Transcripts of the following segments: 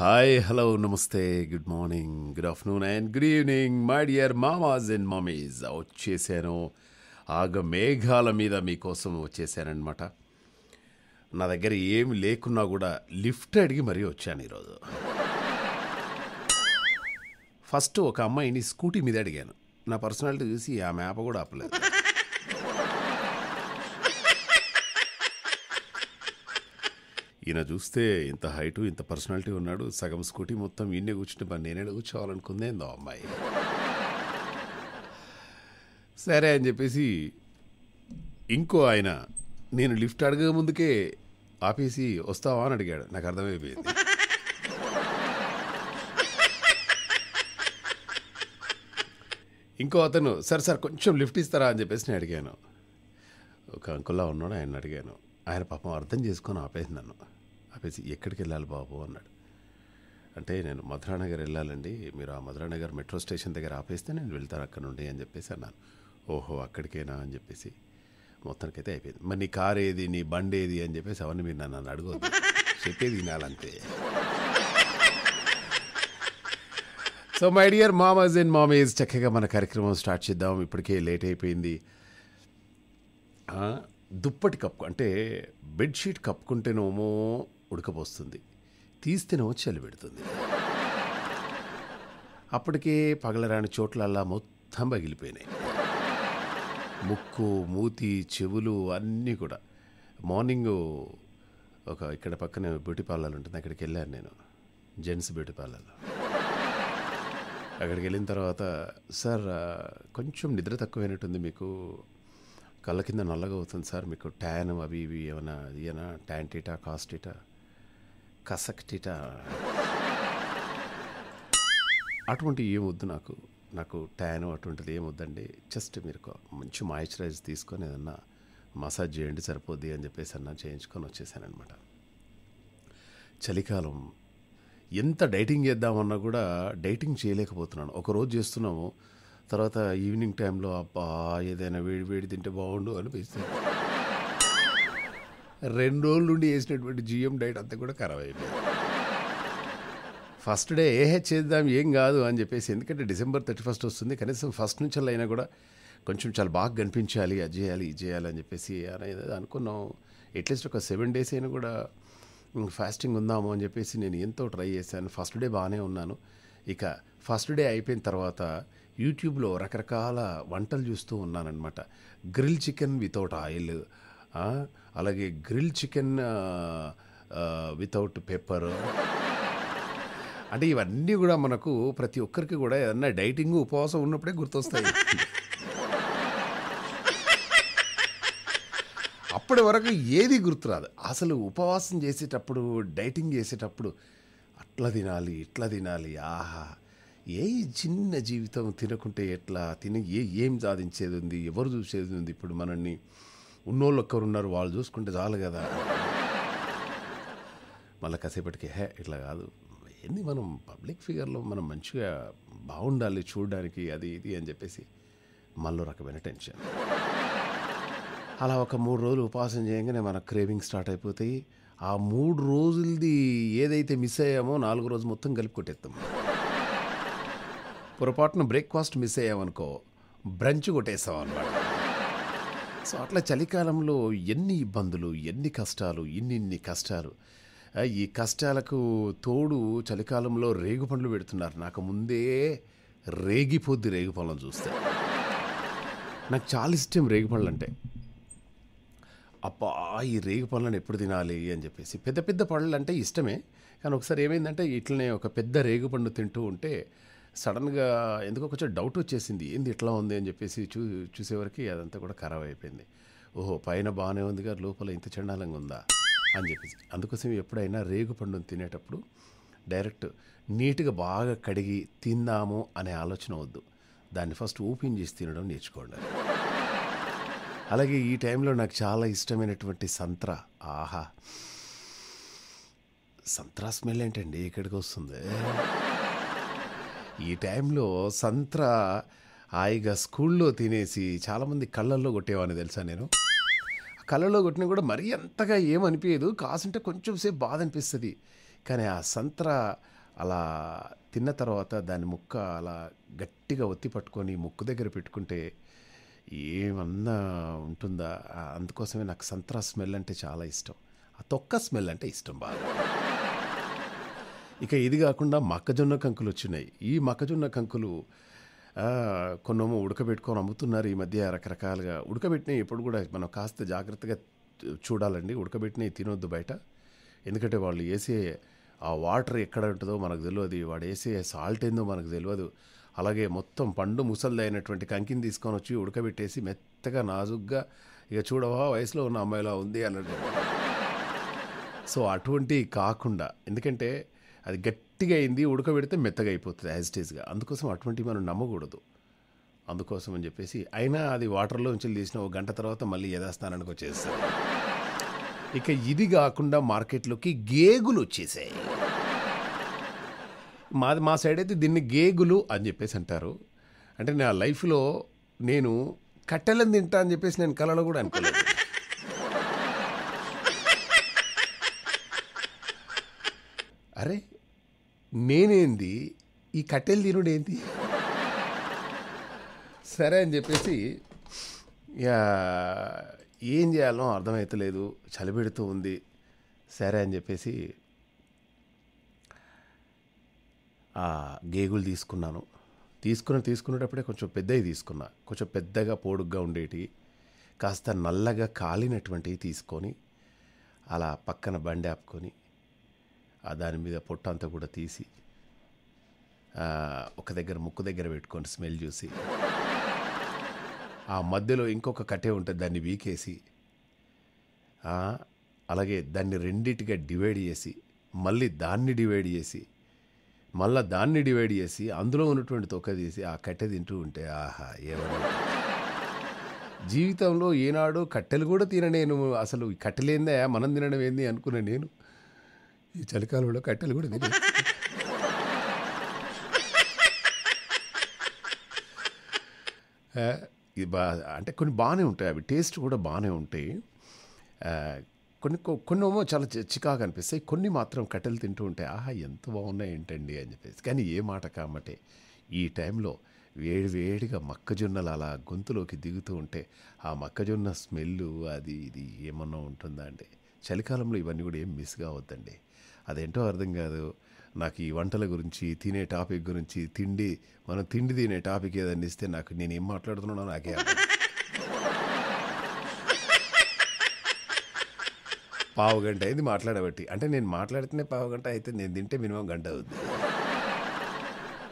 hi hello నమస్తే good morning good afternoon and good evening my dear mamas and mummies వచ్చేసాను ఆగ మేఘాల మీద మీకోసం వచ్చేసానమాట నా దగ్గర ఏమి లేకున్నా కూడా లిఫ్ట్ అడిగి మరీ వచ్చాను ఈరోజు ఫస్ట్ ఒక అమ్మాయిని స్కూటీ మీద అడిగాను నా పర్సనాలిటీ చూసి ఆ మ్యాప్ కూడా ఆపలేదు ఈయన చూస్తే ఇంత హైటు ఇంత పర్సనాలిటీ ఉన్నాడు సగం స్కూటీ మొత్తం ఈయనే కూర్చుంటే మరి నేనే కూర్చోవాలనుకుందేందో అమ్మాయి సరే అని చెప్పేసి ఇంకో ఆయన నేను లిఫ్ట్ అడగక ముందుకే ఆపేసి వస్తావా అని అడిగాడు నాకు అర్థమైపోయింది ఇంకో అతను సరే సార్ కొంచెం లిఫ్ట్ ఇస్తారా అని చెప్పేసి నేను అడిగాను ఒక అంకుల్లా ఉన్నాడు ఆయన అడిగాను ఆయన పాపం అర్థం చేసుకొని ఆపేసి నన్ను ఆపేసి ఎక్కడికి వెళ్ళాలి బాబు అన్నాడు అంటే నేను మధురానగర్ వెళ్ళాలండి మీరు ఆ మధురానగర్ మెట్రో స్టేషన్ దగ్గర ఆపేస్తే నేను వెళ్తాను అక్కడ నుండి అని చెప్పేసి అన్నాను ఓహో అక్కడికేనా అని చెప్పేసి మొత్తానికైతే అయిపోయింది మరి నీ కార్ ఏది నీ బండి ఏది అని చెప్పేసి అవన్నీ మీరు నన్ను అడుగు చెప్పేది వినాలంతే so my dear మామస్ and mommies చక్కగా మన కార్యక్రమం స్టార్ట్ చేద్దాం ఇప్పటికే లేట్ అయిపోయింది దుప్పటి కప్పు అంటే బెడ్షీట్ కప్పుకుంటేనేమో ఉడకపోస్తుంది తీస్తేనేమో చలి పెడుతుంది అప్పటికే పగలరాని చోట్లల్లా మొత్తం పగిలిపోయినాయి ముక్కు మూతి చెవులు అన్నీ కూడా మార్నింగ్ ఒక ఇక్కడ పక్కనే బ్యూటీ పార్లర్ ఉంటుంది అక్కడికి వెళ్ళాను నేను జెంట్స్ బ్యూటీ పార్లర్ అక్కడికి వెళ్ళిన తర్వాత సార్ కొంచెం నిద్ర తక్కువైనట్టుంది మీకు కళ్ళ కింద నల్లగా అవుతుంది సార్ మీకు ట్యాన్ అవి ఇవి ఏమైనా ఇదేనా ట్యాన్ టీటా కాస్టిటా కసక్ టీటా అటువంటి ఏమొద్దు నాకు నాకు ట్యాన్ అటువంటిది ఏమొద్దండి జస్ట్ మీరు మంచి మాయిశ్చరైజ్ తీసుకొని ఏదన్నా మసాజ్ చేయండి సరిపోద్ది అని చెప్పేసి అన్నా చేయించుకొని వచ్చేసానమాట చలికాలం ఎంత డైటింగ్ చేద్దామన్నా కూడా డైటింగ్ చేయలేకపోతున్నాను ఒకరోజు చేస్తున్నాము తర్వాత ఈవినింగ్ టైంలో అబ్బా ఏదైనా వేడి వేడి తింటే బాగుండు అనిపిస్తుంది రెండు రోజుల నుండి వేసినటువంటి జిఎం డైట్ అంతా కూడా ఖరాబ్ అయిపోయింది ఫస్ట్ డే ఏహెచ్ చేద్దాం ఏం కాదు అని చెప్పేసి ఎందుకంటే డిసెంబర్ థర్టీ ఫస్ట్ వస్తుంది కనీసం ఫస్ట్ నుంచి అయినా కూడా కొంచెం చాలా బాగా కనిపించాలి అది చేయాలి ఇది చేయాలి అని చెప్పేసి అనేది అనుకున్నాం అట్లీస్ట్ ఒక సెవెన్ డేస్ అయినా కూడా ఫాస్టింగ్ ఉందాము అని చెప్పేసి నేను ఎంతో ట్రై చేశాను ఫస్ట్ డే బాగానే ఉన్నాను ఇక ఫస్ట్ డే అయిపోయిన తర్వాత యూట్యూబ్లో రకరకాల వంటలు చూస్తూ ఉన్నానన్నమాట గ్రిల్ చికెన్ వితౌట్ ఆయిల్ అలాగే గ్రిల్ చికెన్ వితౌట్ పెప్పర్ అంటే ఇవన్నీ కూడా మనకు ప్రతి ఒక్కరికి కూడా ఏదన్నా డైటింగ్ ఉపవాసం ఉన్నప్పుడే గుర్తొస్తాయి అప్పటి వరకు ఏది గుర్తురాదు అసలు ఉపవాసం చేసేటప్పుడు డైటింగ్ చేసేటప్పుడు అట్లా తినాలి ఇట్లా తినాలి ఆహా ఏ చిన్న జీవితం తినకుంటే ఎట్లా తిని ఏ ఏం సాధించేది ఉంది ఎవరు చూసేది ఉంది ఇప్పుడు మనల్ని ఉన్నోళ్ళు ఒక్కరు ఉన్నారు వాళ్ళు చూసుకుంటే చాలు కదా మళ్ళీ కాసేపటికి హే ఇట్లా కాదు ఏంది మనం పబ్లిక్ ఫిగర్లో మనం మంచిగా బాగుండాలి చూడడానికి అది ఇది అని చెప్పేసి మళ్ళీ రకమైన టెన్షన్ అలా ఒక మూడు రోజులు ఉపవాసం చేయగానే మన క్రేవింగ్ స్టార్ట్ అయిపోతాయి ఆ మూడు రోజులది ఏదైతే మిస్ అయ్యామో నాలుగు రోజులు మొత్తం కలిపి కొట్టేస్తాం పొరపాటున బ్రేక్ఫాస్ట్ మిస్ అయ్యామనుకో బ్రంచ్ కొట్టేస్తాం అనమాట సో అట్లా చలికాలంలో ఎన్ని ఇబ్బందులు ఎన్ని కష్టాలు ఇన్నిన్ని కష్టాలు ఈ కష్టాలకు తోడు చలికాలంలో రేగు పండ్లు పెడుతున్నారు నాకు ముందే రేగిపోద్ది రేగు పళ్ళను చూస్తే నాకు చాలా ఇష్టం రేగు అంటే అబ్బా ఈ రేగు పండ్లను ఎప్పుడు తినాలి అని చెప్పేసి పెద్ద పెద్ద పళ్ళు అంటే ఇష్టమే కానీ ఒకసారి ఏమైందంటే ఇట్లనే ఒక పెద్ద రేగు పండు తింటూ ఉంటే సడన్గా ఎందుకో కొంచెం డౌట్ వచ్చేసింది ఏంది ఇట్లా ఉంది అని చెప్పేసి చూ చూసేవరకు అదంతా కూడా ఖరాబ్ అయిపోయింది ఓహో పైన బాగానే ఉంది కదా లోపల ఇంత చండాలంగా ఉందా అని చెప్పేసి అందుకోసం ఎప్పుడైనా రేగు పండును తినేటప్పుడు డైరెక్ట్ నీట్గా బాగా కడిగి తిందాము అనే ఆలోచన వద్దు దాన్ని ఫస్ట్ ఓపెన్ చేసి తినడం నేర్చుకోండి అలాగే ఈ టైంలో నాకు చాలా ఇష్టమైనటువంటి సంత్ర ఆహా సంత్రా స్మెల్ ఏంటండి ఇక్కడికి వస్తుంది ఈ టైంలో సంత్ర హాయిగా స్కూల్లో తినేసి చాలామంది కళ్ళల్లో కొట్టేవాడిని తెలుసా నేను కళ్ళల్లో కొట్టినా కూడా మరీ అంతగా ఏమనిపించదు కాసుంటే కొంచెం సేపు బాధ అనిపిస్తుంది కానీ ఆ సంత్ర అలా తిన్న తర్వాత దాని ముక్క అలా గట్టిగా ఒత్తి పట్టుకొని ముక్కు దగ్గర పెట్టుకుంటే ఏమన్నా ఉంటుందా అందుకోసమే నాకు సంత్రా స్మెల్ అంటే చాలా ఇష్టం ఆ తొక్క స్మెల్ అంటే ఇష్టం బాగా ఇక ఇది కాకుండా మొక్కజొన్న కంకులు వచ్చినాయి ఈ మొక్కజొన్న కంకులు కొన్నేమో ఉడకబెట్టుకొని అమ్ముతున్నారు ఈ మధ్య రకరకాలుగా ఉడకబెట్టినవి ఎప్పుడు కూడా మనం కాస్త జాగ్రత్తగా చూడాలండి ఉడకబెట్టినవి తినొద్దు బయట ఎందుకంటే వాళ్ళు వేసే ఆ వాటర్ ఎక్కడ ఉంటుందో మనకు తెలియదు వాడు వేసే సాల్ట్ ఏందో మనకు తెలియదు అలాగే మొత్తం పండు ముసలిదైనటువంటి కంకిని తీసుకొని వచ్చి ఉడకబెట్టేసి మెత్తగా నాజుగ్గా ఇక చూడవా వయసులో ఉన్న అమ్మాయిలా ఉంది అన్నట్టు సో అటువంటి కాకుండా ఎందుకంటే అది గట్టిగా అయింది ఉడకబెడితే మెత్తగా అయిపోతుంది యాజ్ ఇటీజ్గా అందుకోసం అటువంటివి మనం నమ్మకూడదు అందుకోసం అని చెప్పేసి అయినా అది వాటర్లో ఉంచి తీసిన ఒక గంట తర్వాత మళ్ళీ యథాస్థానానికి వచ్చేస్తాను ఇక ఇది కాకుండా మార్కెట్లోకి గేగులు వచ్చేసాయి మా మా సైడ్ అయితే దీన్ని గేగులు అని చెప్పేసి అంటారు అంటే నా లైఫ్లో నేను కట్టెలను తింటా అని చెప్పేసి నేను కలలో కూడా అనుకోలేదు అరే నేనేంది ఈ కట్టెలు తినుడు ఏంటి సరే అని చెప్పేసి ఏం చేయాలో అర్థమవుతలేదు చలిపెడుతూ ఉంది సరే అని చెప్పేసి ఆ గేగులు తీసుకున్నాను తీసుకుని తీసుకునేటప్పుడే కొంచెం పెద్దవి తీసుకున్నా కొంచెం పెద్దగా పొడుగ్గా ఉండేటి కాస్త నల్లగా కాలినటువంటివి తీసుకొని అలా పక్కన బండి ఆపుకొని దాని మీద పొట్ట అంతా కూడా తీసి ఒక దగ్గర ముక్కు దగ్గర పెట్టుకొని స్మెల్ చూసి ఆ మధ్యలో ఇంకొక కట్టే ఉంటుంది దాన్ని వీకేసి అలాగే దాన్ని రెండిటిగా డివైడ్ చేసి మళ్ళీ దాన్ని డివైడ్ చేసి మళ్ళీ దాన్ని డివైడ్ చేసి అందులో ఉన్నటువంటి తొక్క తీసి ఆ కట్టె తింటూ ఉంటే ఆహా ఏమన్నా జీవితంలో ఏనాడో కట్టెలు కూడా తిననేను అసలు కట్టెలేందా మనం తినడం ఏంది అనుకున్నాను నేను ఈ చలికాలంలో కట్టెలు కూడా తిరిగి అంటే కొన్ని బాగానే ఉంటాయి అవి టేస్ట్ కూడా బాగానే ఉంటాయి కొన్ని కొన్ని ఏమో చాలా చికాగా అనిపిస్తాయి కొన్ని మాత్రం కట్టెలు తింటూ ఉంటాయి ఆహా ఎంత బాగున్నాయి ఏంటండి అని చెప్పేసి కానీ ఏ మాట కామటే ఈ టైంలో వేడి వేడిగా మొక్కజొన్నలు అలా గొంతులోకి దిగుతూ ఉంటే ఆ మొక్కజొన్న స్మెల్లు అది ఇది ఏమన్నా ఉంటుందా అండి చలికాలంలో ఇవన్నీ కూడా ఏం మిస్ కావద్దండి అదేంటో అర్థం కాదు నాకు ఈ వంటల గురించి తినే టాపిక్ గురించి తిండి మనం తిండి తినే టాపిక్ ఏదని ఇస్తే నాకు నేను ఏం మాట్లాడుతున్నానో నాకే పావు గంట అయింది మాట్లాడబట్టి అంటే నేను మాట్లాడితేనే పావు గంట అయితే నేను తింటే మినిమం గంట అవుద్ది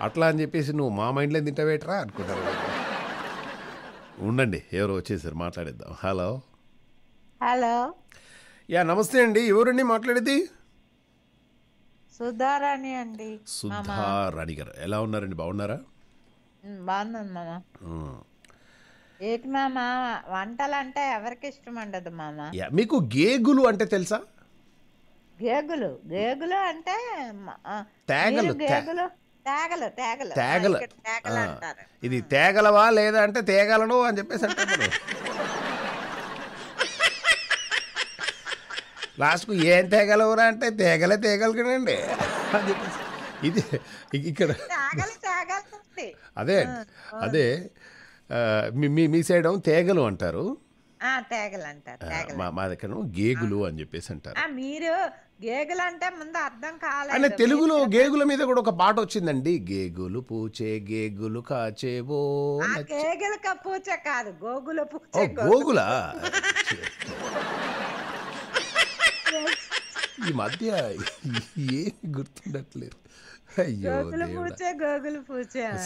అట్లా అని చెప్పేసి నువ్వు మా మైండ్లో తింటావేట్రా అనుకుంటారు ఉండండి ఎవరు వచ్చేసారు మాట్లాడేద్దాం హలో హలో యా నమస్తే అండి ఎవరండి మాట్లాడేది సుధారాణి అండి సుధారాణి గారు ఎలా ఉన్నారండి బాగున్నారా బాగున్నాను మామ ఏంటి మామ వంటలు అంటే ఎవరికి ఇష్టం ఉండదు మామ మీకు గేగులు అంటే తెలుసా గేగులు గేగులు అంటే తేగలు గేగులు తేగలు తేగలు తేగలు ఇది తేగలవా లేదా అంటే తేగలను అని చెప్పేసి అంటారు లాస్ట్కు ఏం ఎవరా అంటే తేగలే తేగలు అని చెప్పేసి ఇది ఇక్కడ అదే అదే మీ మీ సైడ్ తేగలు అంటారు మా దగ్గర గేగులు అని చెప్పేసి అంటారు మీరు గేగులు అంటే ముందు అర్థం కాలేదు అంటే తెలుగులో గేగుల మీద కూడా ఒక పాట వచ్చిందండి గేగులు పూచే గేగులు కాచేవో గేగులు పూచే కాదు గోగుల పూచే ఈ మధ్య ఏమి గుర్తుండట్లేదు అయ్యో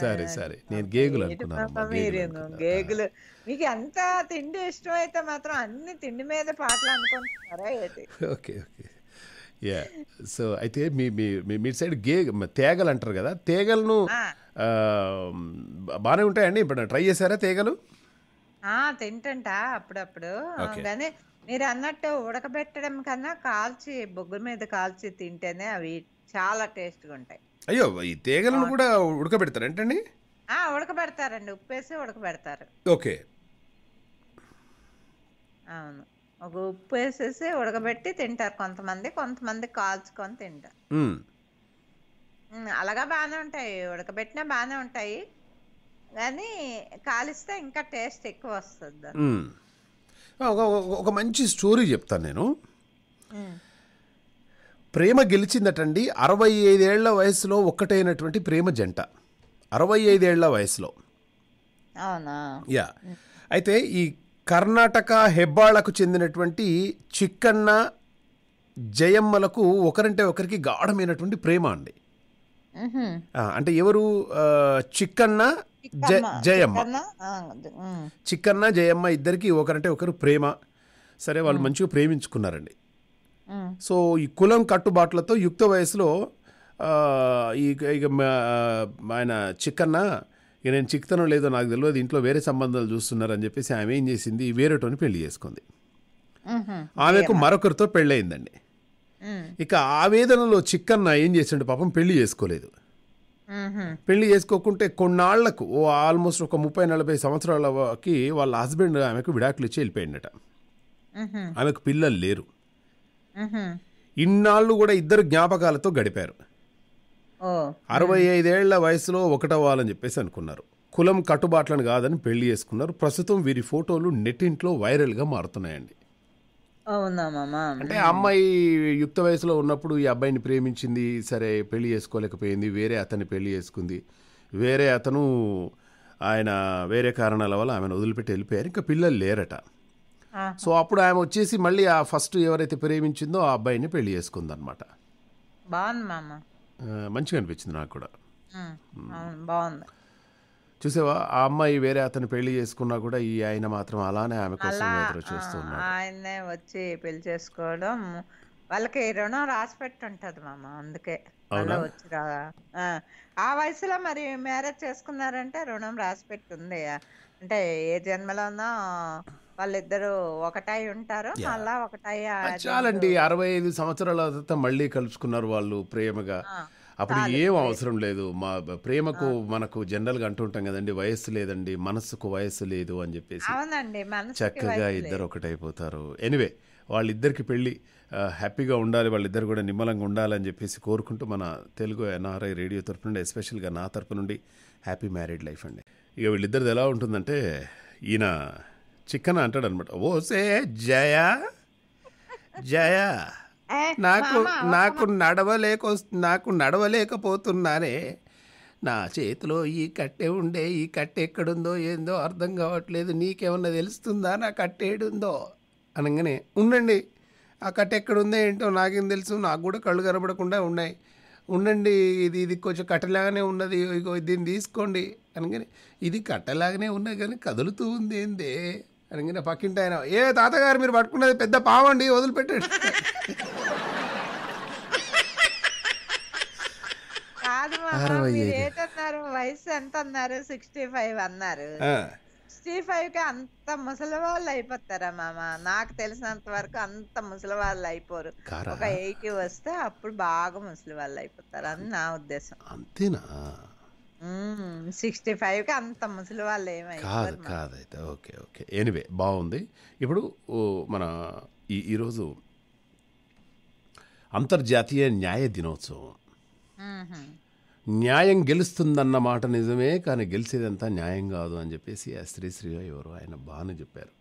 సరే సరే నేను గేగులు అనుకున్నాను గేగులు మీకు ఎంత తిండి ఇష్టం అయితే మాత్రం అన్ని తిండి మీద పాటలు అనుకుంటున్నారా ఓకే ఓకే యా సో అయితే మీ మీ మీ సైడ్ గే తేగలు అంటారు కదా తేగలను బాగానే ఉంటాయండి ఇప్పుడు ట్రై చేశారా తేగలు తింటంట అప్పుడప్పుడు కానీ మీరు అన్నట్టు ఉడకబెట్టడం కన్నా కాల్చి బొగ్గు మీద కాల్చి తింటేనే అవి చాలా టేస్ట్గా ఉంటాయి అయ్యో ఈ తీగలను కూడా ఉడకబెడతారు ఏంటండి ఉడకబెడతారండి ఉప్పేసి ఉడకబెడతారు ఓకే అవును ఒక ఉప్పు వేసేసి ఉడకబెట్టి తింటారు కొంతమంది కొంతమంది కాల్చుకొని తింటారు అలాగా బాగానే ఉంటాయి ఉడకబెట్టినా బాగానే ఉంటాయి కానీ కాలిస్తే ఇంకా టేస్ట్ ఎక్కువ వస్తుంది ఒక మంచి స్టోరీ చెప్తాను నేను ప్రేమ గెలిచిందటండి అరవై ఐదేళ్ల వయసులో ఒక్కటైనటువంటి ప్రేమ జంట అరవై ఐదేళ్ల వయసులో యా అయితే ఈ కర్ణాటక హెబ్బాళ్లకు చెందినటువంటి చిక్కన్న జయమ్మలకు ఒకరింటే ఒకరికి గాఢమైనటువంటి ప్రేమ అండి అంటే ఎవరు చిక్కన్న జయమ్మ చిక్కన్న జయమ్మ ఇద్దరికి ఒకరంటే ఒకరు ప్రేమ సరే వాళ్ళు మంచిగా ప్రేమించుకున్నారండి సో ఈ కులం కట్టుబాట్లతో యుక్త వయసులో ఈ ఇక ఆయన చిక్కన్న ఇక నేను చిక్తనం లేదో నాకు తెలియదు ఇంట్లో వేరే సంబంధాలు చూస్తున్నారని చెప్పేసి ఆమె ఏం చేసింది వేరేటోని పెళ్లి చేసుకుంది ఆమెకు మరొకరితో పెళ్ళయిందండి ఇక ఆవేదనలో చిక్కన్న ఏం చేసిండు పాపం పెళ్లి చేసుకోలేదు పెళ్లి చేసుకోకుంటే కొన్నాళ్లకు ఓ ఆల్మోస్ట్ ఒక ముప్పై నలభై సంవత్సరాలకి వాళ్ళ హస్బెండ్ ఆమెకు విడాకులు ఇచ్చి వెళ్ళిపోయిండట ఆమెకు పిల్లలు లేరు ఇన్నాళ్ళు కూడా ఇద్దరు జ్ఞాపకాలతో గడిపారు అరవై ఐదేళ్ల వయసులో ఒకటవ్వాలని చెప్పేసి అనుకున్నారు కులం కట్టుబాట్లను కాదని పెళ్లి చేసుకున్నారు ప్రస్తుతం వీరి ఫోటోలు నెట్టింట్లో వైరల్గా మారుతున్నాయండి అంటే అమ్మాయి యుక్త వయసులో ఉన్నప్పుడు ఈ అబ్బాయిని ప్రేమించింది సరే పెళ్లి చేసుకోలేకపోయింది వేరే అతన్ని పెళ్లి చేసుకుంది వేరే అతను ఆయన వేరే కారణాల వల్ల ఆమెను వదిలిపెట్టి వెళ్ళిపోయారు ఇంకా పిల్లలు లేరట సో అప్పుడు ఆమె వచ్చేసి మళ్ళీ ఆ ఫస్ట్ ఎవరైతే ప్రేమించిందో ఆ అబ్బాయిని పెళ్లి చేసుకుంది అనమాట మంచిగా అనిపించింది నాకు కూడా బాగుంది చూసావా ఆ అమ్మాయి వేరే అతను పెళ్లి చేసుకున్నా కూడా ఈ ఆయన మాత్రం అలానే ఆమె కోసం ఆయనే వచ్చి పెళ్లి చేసుకోవడం వాళ్ళకి రుణం రాసి పెట్టి ఉంటది మామ అందుకే వచ్చి ఆ వయసులో మరి మ్యారేజ్ చేసుకున్నారంటే రుణం రాసి పెట్టి ఉంది అంటే ఏ జన్మలోనో వాళ్ళిద్దరు ఒకటై ఉంటారు మళ్ళా ఒకటై చాలండి అరవై ఐదు సంవత్సరాల తర్వాత మళ్ళీ కలుసుకున్నారు వాళ్ళు ప్రేమగా అప్పుడు ఏం అవసరం లేదు మా ప్రేమకు మనకు జనరల్ గా అంటుంటాం కదండి వయస్సు లేదండి మనసుకు వయస్సు లేదు అని చెప్పేసి చక్కగా ఇద్దరు ఒకటైపోతారు ఎనివే వాళ్ళిద్దరికి పెళ్ళి హ్యాపీగా ఉండాలి వాళ్ళిద్దరు కూడా నిమ్మలంగా ఉండాలని చెప్పేసి కోరుకుంటూ మన తెలుగు ఎన్ఆర్ఐ రేడియో తరపు నుండి ఎస్పెషల్గా నా తరపు నుండి హ్యాపీ మ్యారీడ్ లైఫ్ అండి ఇక వీళ్ళిద్దరిది ఎలా ఉంటుందంటే ఈయన చిక్కన అంటాడు అనమాట ఓసే జయ జయ నాకు నాకు నడవలేక నాకు నడవలేకపోతున్నానే నా చేతిలో ఈ కట్టె ఉండే ఈ కట్టె ఎక్కడుందో ఏందో అర్థం కావట్లేదు నీకేమన్నా తెలుస్తుందా నా ఉందో అనగానే ఉండండి ఆ కట్టె ఎక్కడుందో ఏంటో నాకేం తెలుసు నాకు కూడా కళ్ళు కనబడకుండా ఉన్నాయి ఉండండి ఇది ఇది కొంచెం కట్టలాగానే ఉన్నది ఇగో దీన్ని తీసుకోండి అనగానే ఇది కట్టలాగానే ఉన్నాయి కానీ కదులుతూ ఉంది ఏందే అనగిన పక్కింటి ఆయన ఏ తాతగారు మీరు పట్టుకున్నది పెద్ద పావండి ఏంటన్నారు వయసు ఎంత అన్నారు సిక్స్టీ ఫైవ్ అన్నారు సిక్స్టీ ఫైవ్ కి అంత ముసలి వాళ్ళు అయిపోతారా మామ నాకు తెలిసినంత వరకు అంత ముసలి వాళ్ళు అయిపోరు ఒక ఎయిటీ వస్తే అప్పుడు బాగా ముసలి వాళ్ళు అయిపోతారు అని నా ఉద్దేశం అంతేనా సిక్స్టీ ఫైవ్కి అంత ముసలి వాళ్ళు కాదు కాదైతే ఓకే ఓకే ఎనివే బాగుంది ఇప్పుడు మన ఈ ఈరోజు అంతర్జాతీయ న్యాయ దినోత్సవం న్యాయం గెలుస్తుందన్న మాట నిజమే కానీ గెలిచేదంతా న్యాయం కాదు అని చెప్పేసి ఆ శ్రీశ్రీ ఎవరు ఆయన బాగానే చెప్పారు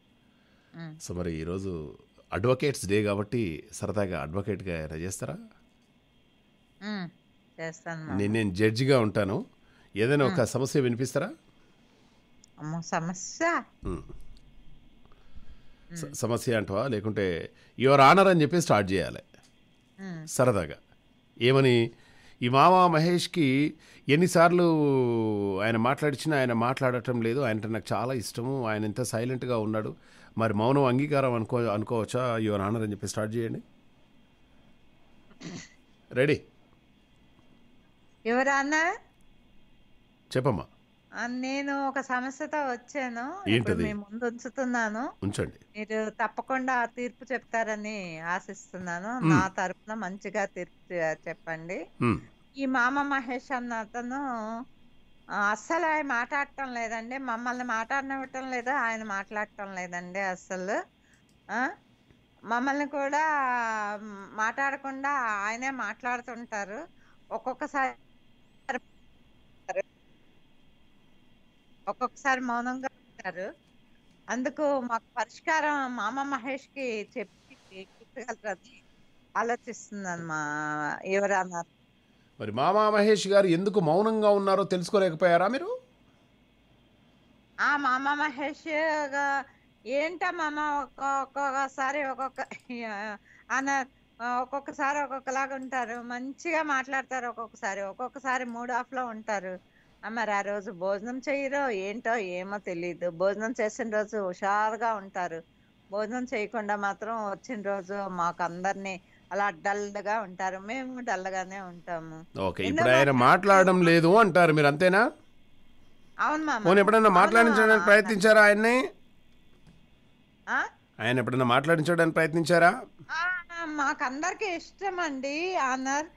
సో మరి ఈరోజు అడ్వకేట్స్ డే కాబట్టి సరదాగా అడ్వకేట్గా ఆయన చేస్తారా నేను జడ్జిగా ఉంటాను ఏదైనా ఒక సమస్య వినిపిస్తారా సమస్య సమస్య అంటవా లేకుంటే యువర్ ఆనర్ అని చెప్పి స్టార్ట్ చేయాలి సరదాగా ఏమని ఈ మామ మహేష్కి ఎన్నిసార్లు ఆయన మాట్లాడిచినా ఆయన మాట్లాడటం లేదు ఆయనంటే నాకు చాలా ఇష్టము ఆయన ఎంత సైలెంట్గా ఉన్నాడు మరి మౌనం అంగీకారం అనుకో అనుకోవచ్చా యువర్ ఆనర్ అని చెప్పి స్టార్ట్ చేయండి రెడీ ఎవరన్నా చెప్పమ్మా నేను ఒక సమస్యతో వచ్చాను ఇప్పుడు ఏంటది మీ ముందు ఉంచుతున్నాను ఉంచండి మీరు తప్పకుండా తీర్పు చెప్తారని ఆశిస్తున్నాను నా తరపున మంచిగా తీర్పు చెప్పండి ఈ మామ మహేష్ అన్న అతను అస్సలు ఆయన మాట్లాడటం లేదండి మమ్మల్ని మాట్లాడనివ్వటం లేదు ఆయన మాట్లాడటం లేదండి అస్సలు ఆ, మమ్మల్ని కూడా మాట్లాడకుండా ఆయనే మాట్లాడుతుంటారు ఒక్కొక్కసారి ఒక్కొక్కసారి మౌనంగా ఉంటారు అందుకు మాకు పరిష్కారం మామ మహేష్ కి చెప్పి కుట్టగలరని ఆలోచిస్తుందని మా మరి మామా మహేష్ గారు ఎందుకు మౌనంగా ఉన్నారో తెలుసుకోలేకపోయారా మీరు ఆ మామ మహేష్ ఏంటా మామ ఒక్కొక్కసారి ఒక్కొక్క అన్న ఒక్కొక్కసారి ఒక్కొక్కలాగా ఉంటారు మంచిగా మాట్లాడతారు ఒక్కొక్కసారి ఒక్కొక్కసారి మూడ్ లో ఉంటారు మరి ఆ రోజు భోజనం చేయరో ఏంటో ఏమో తెలియదు భోజనం చేసిన రోజు హుషారుగా ఉంటారు భోజనం చేయకుండా మాత్రం వచ్చిన రోజు మాకు అందరినీ అలా డల్గా ఉంటారు మేము డల్గానే ఉంటాము ఓకే ఇప్పుడు ఆయన మాట్లాడడం లేదు అంటారు మీరు అంతేనా అవును మామ ఎప్పుడైనా మాట్లాడించడానికి ప్రయత్నించారా ఆయన్ని ఆయన ఎప్పుడైనా మాట్లాడించడానికి ప్రయత్నించారా మాకందరికి ఇష్టం అండి ఆనర్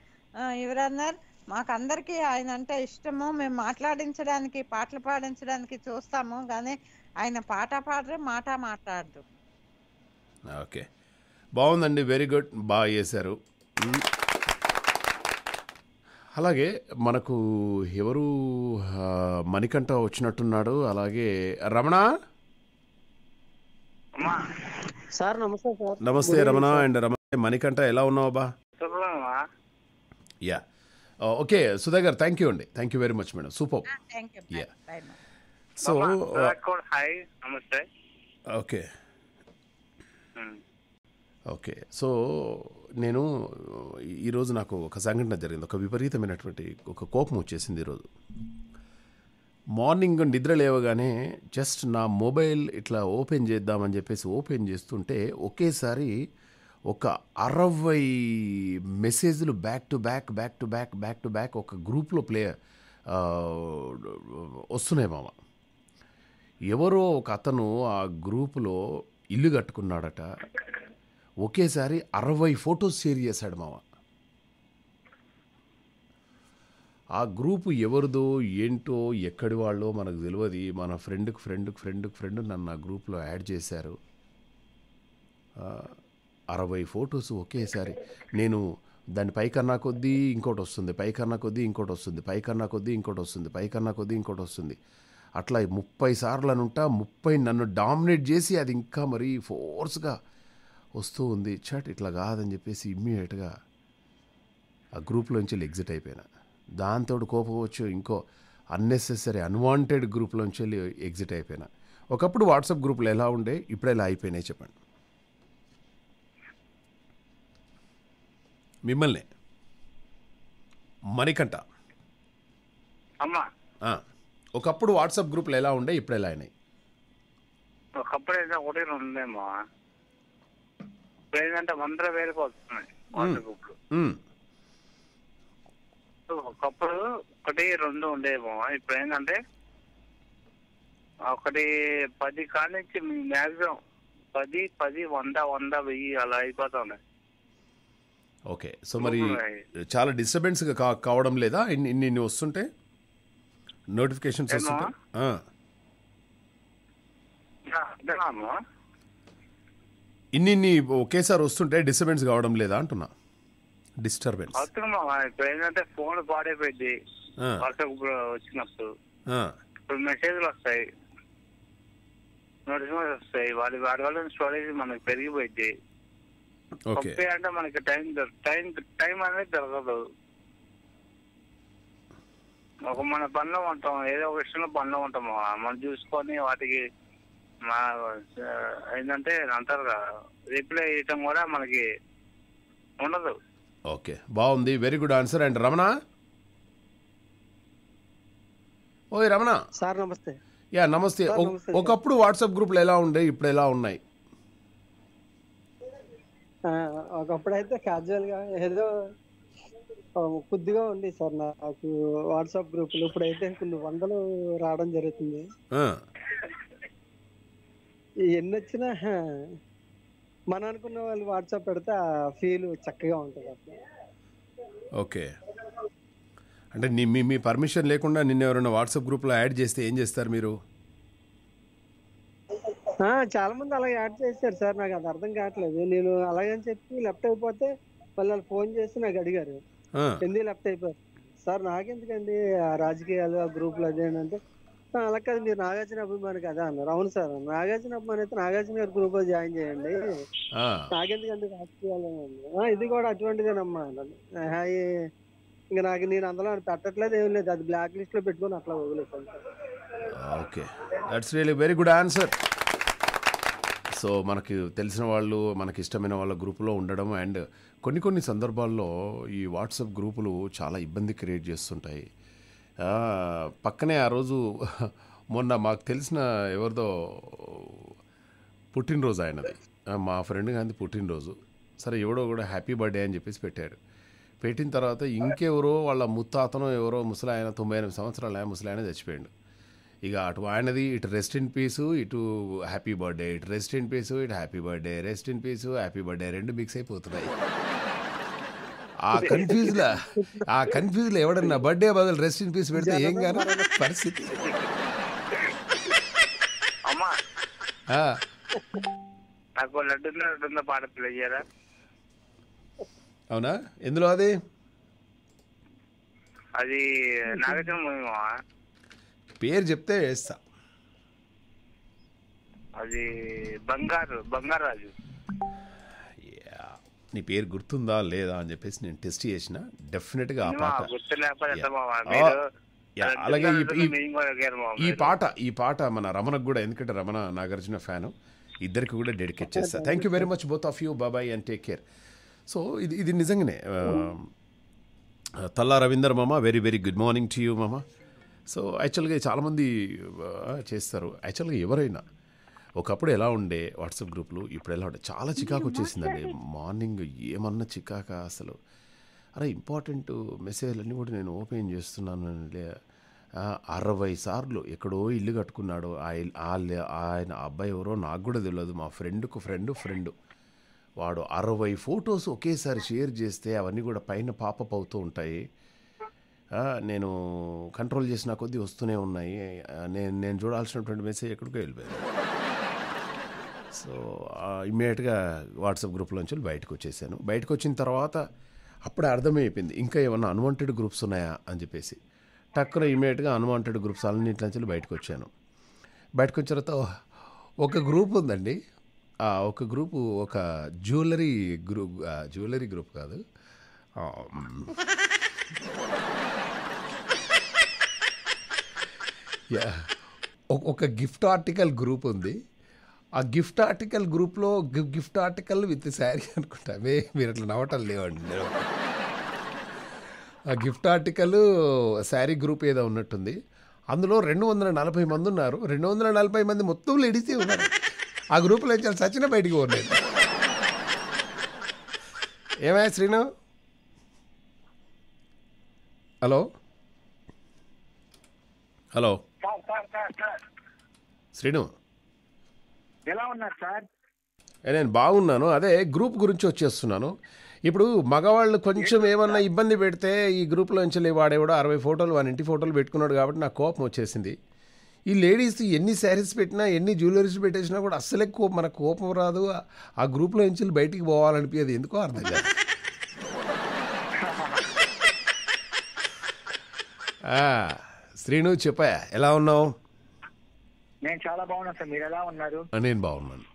ఎవరన్నారు మాకందరికీ ఆయన అంటే ఇష్టము మేము మాట్లాడించడానికి పాటలు పాడించడానికి చూస్తాము కానీ ఆయన పాట పాడరు మాట మాట్లాడదు ఓకే బాగుందండి వెరీ గుడ్ బాగా చేశారు అలాగే మనకు ఎవరు మణికంఠ వచ్చినట్టున్నాడు అలాగే రమణ సార్ నమస్తే నమస్తే రమణ అండ్ రమణ మణికంఠ ఎలా ఉన్నావు బా yeah okay Sudha garu thank you అండి thank you very much madam super so okay okay so నేను ఈరోజు నాకు ఒక సంఘటన జరిగింది ఒక విపరీతమైనటువంటి ఒక కోపం వచ్చేసింది ఈరోజు మార్నింగ్ నిద్ర లేవగానే జస్ట్ నా మొబైల్ ఇట్లా ఓపెన్ చేద్దామని చెప్పేసి ఓపెన్ చేస్తుంటే ఒకేసారి ఒక అరవై మెసేజ్లు back to back back to back back to back ఒక గ్రూప్లో ప్లే వస్తున్నాయి మామ ఎవరో ఒక అతను ఆ గ్రూపులో ఇల్లు కట్టుకున్నాడట ఒకేసారి అరవై ఫొటోస్ షేర్ చేశాడు మామ ఆ గ్రూపు ఎవరిదో ఏంటో ఎక్కడి వాళ్ళో మనకు తెలియదు మన ఫ్రెండ్కి ఫ్రెండ్కి ఫ్రెండ్కి ఫ్రెండ్ నన్ను ఆ గ్రూప్లో యాడ్ చేశారు అరవై ఫొటోస్ ఒకేసారి నేను దాని పైకన్నా కొద్దీ ఇంకోటి వస్తుంది పైకన్నా కొద్దీ ఇంకోటి వస్తుంది పైకన్నా కొద్దీ ఇంకోటి వస్తుంది పైకన్నా కొద్దీ ఇంకోటి వస్తుంది అట్లా ముప్పై సార్లు ఉంటా ముప్పై నన్ను డామినేట్ చేసి అది ఇంకా మరీ ఫోర్స్గా వస్తూ ఉంది చట్ ఇట్లా కాదని చెప్పేసి ఇమ్మీడియట్గా ఆ గ్రూప్లోంచి వెళ్ళి ఎగ్జిట్ అయిపోయినా దాంతో కోపం ఇంకో అన్నెసెసరీ అన్వాంటెడ్ గ్రూప్లోంచి వెళ్ళి ఎగ్జిట్ అయిపోయినా ఒకప్పుడు వాట్సాప్ గ్రూపులు ఎలా ఉండే ఇప్పుడు ఎలా అయిపోయినాయి చెప్పండి మిమ్మల్ని మణికంఠ అమ్మా ఒకప్పుడు వాట్సాప్ గ్రూపులు ఎలా ఉండే ఇప్పుడు ఎలా అయినాయి ఒకప్పుడు అయితే ఒకటి రెండు ఉందేమో ఇప్పుడు ఏంటంటే వందల వేలకు వస్తున్నాయి వంద గ్రూపులు ఒకప్పుడు ఒకటి రెండు ఉండేమో ఇప్పుడు ఏంటంటే ఒకటి పది కానించి మ్యాక్సిమం పది పది వంద వంద వెయ్యి అలా అయిపోతున్నాయి ఓకే సో మరి చాలా డిస్టర్బెన్స్ కావడం లేదా ఇన్ని ఇన్ని వస్తుంటే నోటిఫికేషన్స్ ఇన్ని ఇన్ని ఒకేసారి వస్తుంటే డిస్టర్బెన్స్ కావడం లేదా అంటున్నా డిస్టర్బెన్స్ ఇప్పుడు ఏంటంటే ఫోన్ పాడైపోయింది వచ్చినప్పుడు మెసేజ్లు వస్తాయి నోటిఫికేషన్ వస్తాయి వాళ్ళు వాడి వల్ల స్టోరేజ్ మనకు పెరిగిపోయింది అంటే మనకి టైం టైం టైం అనేది దొరకదు ఒక మన పనిలో ఉంటాం ఏదో ఒక విషయంలో పనిలో ఉంటాము మనం చూసుకొని వాటికి మా ఏంటంటే అంటారు రిప్లై చేయటం కూడా మనకి ఉండదు ఓకే బాగుంది very good answer and Ramana ఓయ్ రమణ సార్ నమస్తే యా నమస్తే ఒకప్పుడు వాట్సాప్ గ్రూప్లు ఎలా ఉండే ఇప్పుడు ఎలా ఉన్నాయి ఒకప్పుడైతే క్యాజువల్ గా ఏదో కొద్దిగా ఉంది సార్ నాకు వాట్సాప్ గ్రూపులు ఇప్పుడైతే కొన్ని వందలు రావడం జరుగుతుంది ఎన్ని వచ్చినా మనం అనుకున్న వాళ్ళు వాట్సాప్ పెడితే ఆ ఫీల్ చక్కగా ఉంటుంది ఓకే అంటే మీ మీ పర్మిషన్ లేకుండా నిన్న ఎవరైనా వాట్సాప్ గ్రూప్లో యాడ్ చేస్తే ఏం చేస్తారు మీరు చాలా మంది అలా యాడ్ చేశారు సార్ నాకు అది అర్థం కావట్లేదు నేను అలాగని చెప్పి లెఫ్ట్ అయిపోతే వాళ్ళు ఫోన్ చేసి నాకు అడిగారు ఎందుకు లెఫ్ట్ అయిపోయారు సార్ నాకెందుకండి ఆ రాజకీయాలు ఆ గ్రూప్లు అదే అంటే అలా కాదు మీరు నాగార్జున అభిమాని కదా అన్నారు అవును సార్ నాగార్జున అభిమాని అయితే నాగార్జున గారి గ్రూప్ లో జాయిన్ చేయండి నాకెందుకంటే రాజకీయాలు ఇది కూడా అటువంటిదేనమ్మా అన్నాను హాయ్ ఇంకా నాకు నేను అందులో పెట్టట్లేదు ఏం లేదు అది బ్లాక్ లిస్ట్ లో పెట్టుకొని అట్లా వదిలేసాను okay that's really very good answer so మనకి తెలిసిన వాళ్ళు మనకి ఇష్టమైన వాళ్ళ గ్రూపులో ఉండడం అండ్ కొన్ని కొన్ని సందర్భాల్లో ఈ వాట్సాప్ గ్రూపులు చాలా ఇబ్బంది క్రియేట్ చేస్తుంటాయి పక్కనే ఆ రోజు మొన్న మాకు తెలిసిన ఎవరిదో పుట్టినరోజు ఆయనది మా ఫ్రెండ్ గాంధీ పుట్టినరోజు సరే ఎవడో కూడా హ్యాపీ బర్త్డే అని చెప్పేసి పెట్టాడు పెట్టిన తర్వాత ఇంకెవరో వాళ్ళ ముత్తాతనో ఎవరో ముసలాయన తొంభై ఎనిమిది సంవత్సరాలు ఆయన ముసలాయన చచ్చిపోయాడు ఇక అటు ఆయనది ఇటు రెస్ట్ ఇన్ పీసు ఇటు హ్యాపీ బర్త్డే ఇటు రెస్ట్ ఇన్ పీసు ఇటు happy birthday rest in peace happy birthday రెండు మిక్స్ అయిపోతున్నాయి ఆ కన్ఫ్యూజ్లో ఆ కన్ఫ్యూజ్లో ఎవడన్నా బర్త్డే బదులు రెస్ట్ ఇన్ పీస్ పెడితే ఏం కాదు పరిస్థితి నాకు అవునా ఎందులో అది అది నాగజం పేరు చెప్తే వేస్తా అది బంగారు బంగారాజు నీ పేరు గుర్తుందా లేదా అని చెప్పేసి నేను టెస్ట్ చేసిన డెఫినెట్ గా ఆ పాట అలాగే ఈ పాట ఈ పాట మన రమణకు కూడా ఎందుకంటే రమణ నాగార్జున ఫ్యాను ఇద్దరికి కూడా డెడికేట్ చేస్తా thank you very much both of you బాబాయ్ అండ్ టేక్ కేర్ సో ఇది ఇది నిజంగానే తల్లా రవీందర్ మామ very very good morning to you మామ సో యాక్చువల్గా చాలామంది చేస్తారు యాక్చువల్గా ఎవరైనా ఒకప్పుడు ఎలా ఉండే వాట్సాప్ గ్రూప్లు ఇప్పుడు ఎలా ఉండే చాలా చికాకు వచ్చేసిందండి మార్నింగ్ ఏమన్నా చికాక అసలు అరే ఇంపార్టెంట్ మెసేజ్లన్నీ కూడా నేను ఓపెన్ చేస్తున్నాను అరవై సార్లు ఎక్కడో ఇల్లు కట్టుకున్నాడు ఆయన అబ్బాయి ఎవరో నాకు కూడా తెలియదు మా ఫ్రెండ్కు ఫ్రెండ్ ఫ్రెండ్ వాడు అరవై ఫొటోస్ ఒకేసారి షేర్ చేస్తే అవన్నీ కూడా పైన పాపప్ అవుతూ ఉంటాయి నేను కంట్రోల్ చేసిన కొద్దీ వస్తూనే ఉన్నాయి నేను నేను చూడాల్సినటువంటి మెసేజ్ ఎక్కడికో వెళ్ళిపోయాను సో ఇమ్మీడియట్గా వాట్సాప్ గ్రూప్లోంచి బయటకు వచ్చేసాను బయటకు వచ్చిన తర్వాత అప్పుడే అర్థమైపోయింది ఇంకా ఏమన్నా అన్వాంటెడ్ గ్రూప్స్ ఉన్నాయా అని చెప్పేసి టక్కున ఇమీడియట్గా అన్వాంటెడ్ గ్రూప్స్ అన్నింటిలోంచి బయటకు వచ్చాను బయటకు వచ్చిన తర్వాత ఒక గ్రూప్ ఉందండి ఒక గ్రూపు ఒక జ్యువెలరీ గ్రూప్ జ్యువెలరీ గ్రూప్ కాదు ఒక గిఫ్ట్ ఆర్టికల్ గ్రూప్ ఉంది ఆ గిఫ్ట్ ఆర్టికల్ గ్రూప్లో గిఫ్ట్ ఆర్టికల్ విత్ శారీ అనుకుంటా వే మీరు అట్లా నవ్వటం లేవండి ఆ గిఫ్ట్ ఆర్టికల్ శారీ గ్రూప్ ఏదో ఉన్నట్టుంది అందులో రెండు వందల నలభై మంది ఉన్నారు రెండు వందల నలభై మంది మొత్తం లేడీసే ఉన్నారు ఆ గ్రూప్లో చాలా సచిన బయటికి పోలేదు ఏమయ్యా శ్రీను హలో హలో శ్రీను ఎలా ఉన్నారు సార్ నేను బాగున్నాను అదే గ్రూప్ గురించి వచ్చేస్తున్నాను ఇప్పుడు మగవాళ్ళు కొంచెం ఏమన్నా ఇబ్బంది పెడితే ఈ గ్రూప్లో నుంచి వాడేవాడు అరవై ఫోటోలు వాని ఇంటి ఫోటోలు పెట్టుకున్నాడు కాబట్టి నాకు కోపం వచ్చేసింది ఈ లేడీస్ ఎన్ని శారీస్ పెట్టినా ఎన్ని జ్యువెలరీస్ పెట్టేసినా కూడా అస్సలే కోపం మనకు కోపం రాదు ఆ గ్రూప్లో నుంచి బయటికి పోవాలనిపించేది ఎందుకో అర్థం కాదు ఆ శ్రీను చెప్పాయా ఎలా ఉన్నావు నేను చాలా బాగున్నాను సార్ మీరు ఎలా ఉన్నారు నేను బాగున్నాను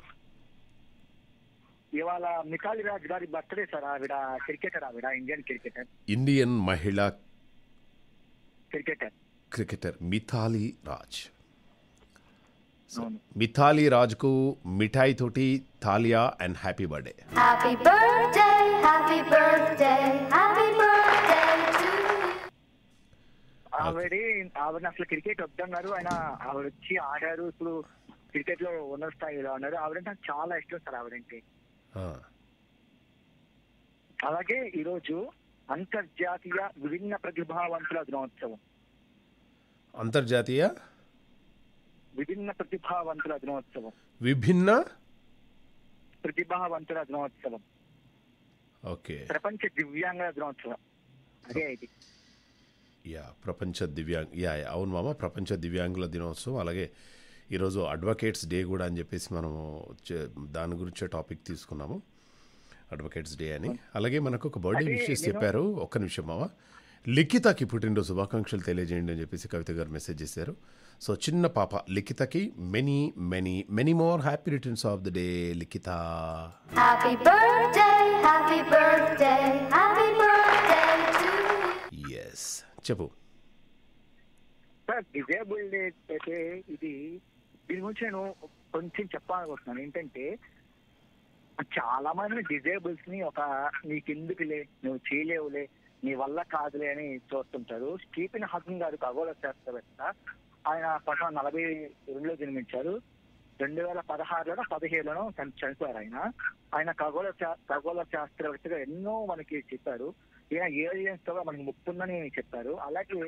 ఇవాళ మికాలి రాజ్ గారి బర్త్డే సార్ ఆవిడ క్రికెటర్ ఆవిడ ఇండియన్ క్రికెటర్ ఇండియన్ మహిళా క్రికెటర్ క్రికెటర్ మిథాలి రాజ్ మిథాలి రాజ్ కు మిఠాయి తోటి థాలియా and happy birthday happy birthday happy birthday happy birthday ఆవిడ ఆవిడ అసలు క్రికెట్ వద్దన్నారు ఆయన ఆవిడ వచ్చి ఆడారు ఇప్పుడు క్రికెట్ లో ఉన్న స్థాయిలో ఉన్నారు ఆవిడ నాకు చాలా ఇష్టం సార్ ఆవిడంటే అలాగే ఈరోజు అంతర్జాతీయ విభిన్న ప్రతిభావంతుల దినోత్సవం అంతర్జాతీయ విభిన్న ప్రతిభావంతుల దినోత్సవం విభిన్న ప్రతిభావంతుల దినోత్సవం ఓకే ప్రపంచ దివ్యాంగుల దినోత్సవం అదే ఇది యా ప్రపంచ దివ్యాంగ్ యా అవును మామ ప్రపంచ దివ్యాంగుల దినోత్సవం అలాగే ఈరోజు అడ్వకేట్స్ డే కూడా అని చెప్పేసి మనము దాని గురించే టాపిక్ తీసుకున్నాము అడ్వకేట్స్ డే అని అలాగే మనకు ఒక బర్త్డే విషయస్ చెప్పారు ఒక్క నిమిషం మామ లిఖితకి పుట్టినరోజు శుభాకాంక్షలు తెలియజేయండి అని చెప్పేసి కవిత గారు మెసేజ్ చేశారు సో చిన్న పాప లిఖితకి many many many more happy returns of the day Likhitha yes చెప్పు సార్ డిజేబుల్ అయితే ఇది దీని గురించి నేను కొంచెం చెప్పాలనుకుంటున్నాను ఏంటంటే చాలా మంది డిజేబుల్స్ ని ఒక నీకెందుకులే నువ్వు చేయలేవులే నీ వల్ల కాదులే అని చూస్తుంటారు స్టీఫిన్ హాకింగ్ గారు ఖగోళ శాస్త్రవేత్త ఆయన పంతొమ్మిది నలభై రెండులో జన్మించారు రెండు వేల పదహారులోనో పదిహేడులోనో చనిపోయారు ఆయన ఆయన ఖగోళ ఖగోళ శాస్త్రవేత్తగా ఎన్నో మనకి చెప్పారు ఈయన ఏ తో మనకి ముప్పుందని చెప్పారు అలాగే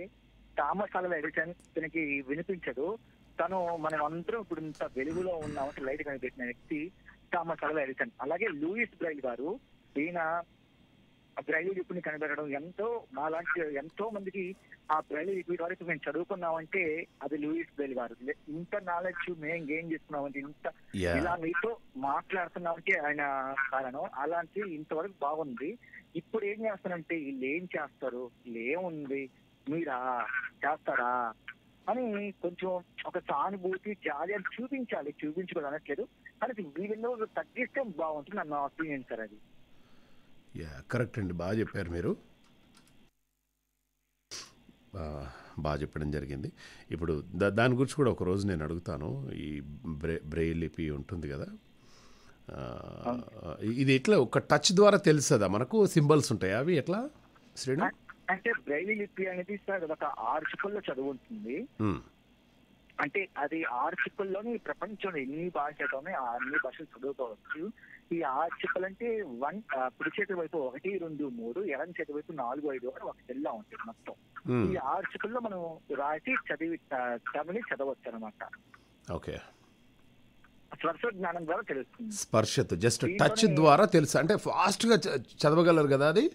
థామస్ అలా ఎడిసన్ తనకి వినిపించడు తను మనం అందరం ఇప్పుడు ఇంత వెలుగులో ఉన్న లైట్ కనిపెట్టిన వ్యక్తి థామస్ అలా ఎడిసన్ అలాగే లూయిస్ బ్రైల్ గారు ఈయన ప్రయోజకుని కనబెట్టడం ఎంతో మాలాంటి ఎంతో మందికి ఆ ప్రయోజకుడి వరకు మేము చదువుకున్నామంటే అది లూయిస్ బెల్ గారు ఇంత నాలెడ్జ్ మేము గెయిన్ చేస్తున్నామంటే ఇంత ఇలా మీతో మాట్లాడుతున్నామంటే ఆయన కారణం అలాంటి ఇంతవరకు బాగుంది ఇప్పుడు ఏం చేస్తానంటే వీళ్ళు ఏం చేస్తారు ఏముంది మీరా చేస్తారా అని కొంచెం ఒక సానుభూతి జాలి అని చూపించాలి చూపించుకోవాలి అనట్లేదు కానీ వీళ్ళలో తగ్గిస్తే బాగుంటుంది నన్ను ఒపీనియన్ సార్ అది యా కరెక్ట్ అండి బాగా చెప్పారు మీరు బాగా చెప్పడం జరిగింది ఇప్పుడు దాని గురించి కూడా ఒకరోజు నేను అడుగుతాను ఈ బ్రే బ్రెయిల్ లిపి ఉంటుంది కదా ఇది ఎట్లా ఒక టచ్ ద్వారా తెలుస్తుందా మనకు సింబల్స్ ఉంటాయి అవి ఎట్లా శ్రీను అంటే బ్రైలీ లిపి అనేది సార్ ఒక ఆర్టికల్ లో చదువుతుంది అంటే అది ఆర్టికల్ లోని ప్రపంచంలో ఎన్ని భాషలతోనే అన్ని భాషలు చదువుకోవచ్చు ఈ ఆర్టికల్ చెప్పాలంటే వన్ కుడి చేతి వైపు ఒకటి రెండు మూడు ఎడం చేతి వైపు నాలుగు ఐదు కూడా ఒక జిల్లా ఉంటుంది మొత్తం ఈ ఆర్టికల్ లో మనం రాసి చదివి చదివి చదవచ్చు అనమాట ఓకే స్పర్శ జ్ఞానం ద్వారా తెలుస్తుంది స్పర్శతో జస్ట్ టచ్ ద్వారా తెలుసు అంటే ఫాస్ట్ గా చదవగలరు కదా అది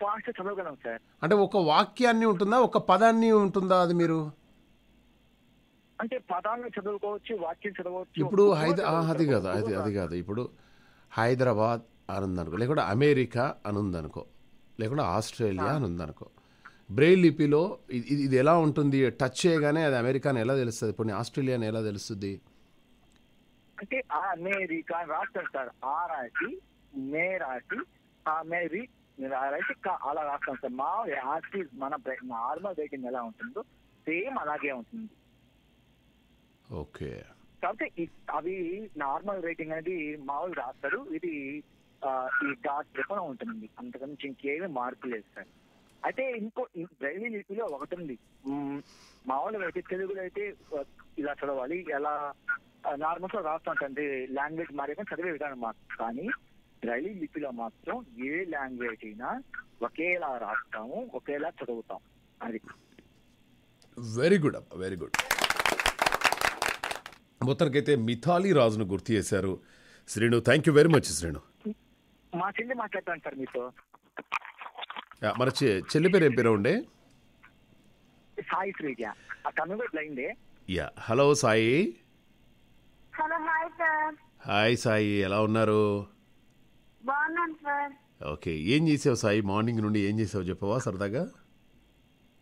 ఫాస్ట్ చదవగలం సార్ అంటే ఒక వాక్యాన్ని ఉంటుందా ఒక పదాన్ని ఉంటుందా అది మీరు అంటే పదాలను చదువుకోవచ్చు వాక్యం చదవచ్చు ఇప్పుడు అది కాదు అది అది కాదు ఇప్పుడు హైదరాబాద్ అని ఉందనుకో లేకుంటే అమెరికా అని ఉందనుకో లేకుంటే ఆస్ట్రేలియా అని ఉందనుకో బ్రెయిల్ లిపిలో ఇది ఇది ఎలా ఉంటుంది టచ్ చేయగానే అది అమెరికాని ఎలా తెలుస్తుంది ఇప్పుడు ఆస్ట్రేలియాని ఎలా తెలుస్తుంది అంటే ఆ అమెరికా రాస్తారు సార్ ఆ రాసి మే రాసి అమెరి రాసి అలా రాస్తాం సార్ మా యాసిడ్ మన నార్మల్ బ్రేకింగ్ ఎలా ఉంటుందో సేమ్ అలాగే ఉంటుంది ఓకే కాబట్టి అవి నార్మల్ రేటింగ్ అనేది మామూలు రాస్తారు ఇది ఈ డాట్ పేపర్ ఉంటుంది అంతకుమించి ఇంకేమీ మార్పు లేదు సార్ అయితే ఇంకో డైలీ లిపిలో ఒకటి ఉంది మామూలుగా అయితే తెలుగులో అయితే ఇలా చదవాలి ఎలా నార్మల్స్ లో రాస్తాం అంటే లాంగ్వేజ్ మారేమో చదివే విధానం మాకు కానీ డైలీ లిపిలో మాత్రం ఏ లాంగ్వేజ్ అయినా ఒకేలా రాస్తాము ఒకేలా చదువుతాం అది వెరీ గుడ్ అమ్మా వెరీ గుడ్ మొత్తానికైతే మిథాలీ రాజును గుర్తు చేశారు Srinu thank you very much Srinu మా చెల్లి మన చెల్లి పేరు ఏం పేరు ఉండే Sai yeah hello Sai hi Sai ఎలా ఉన్నారు ఓకే ఏం చేసావు సాయి మార్నింగ్ నుండి ఏం చేసావు చెప్పవా సరదాగా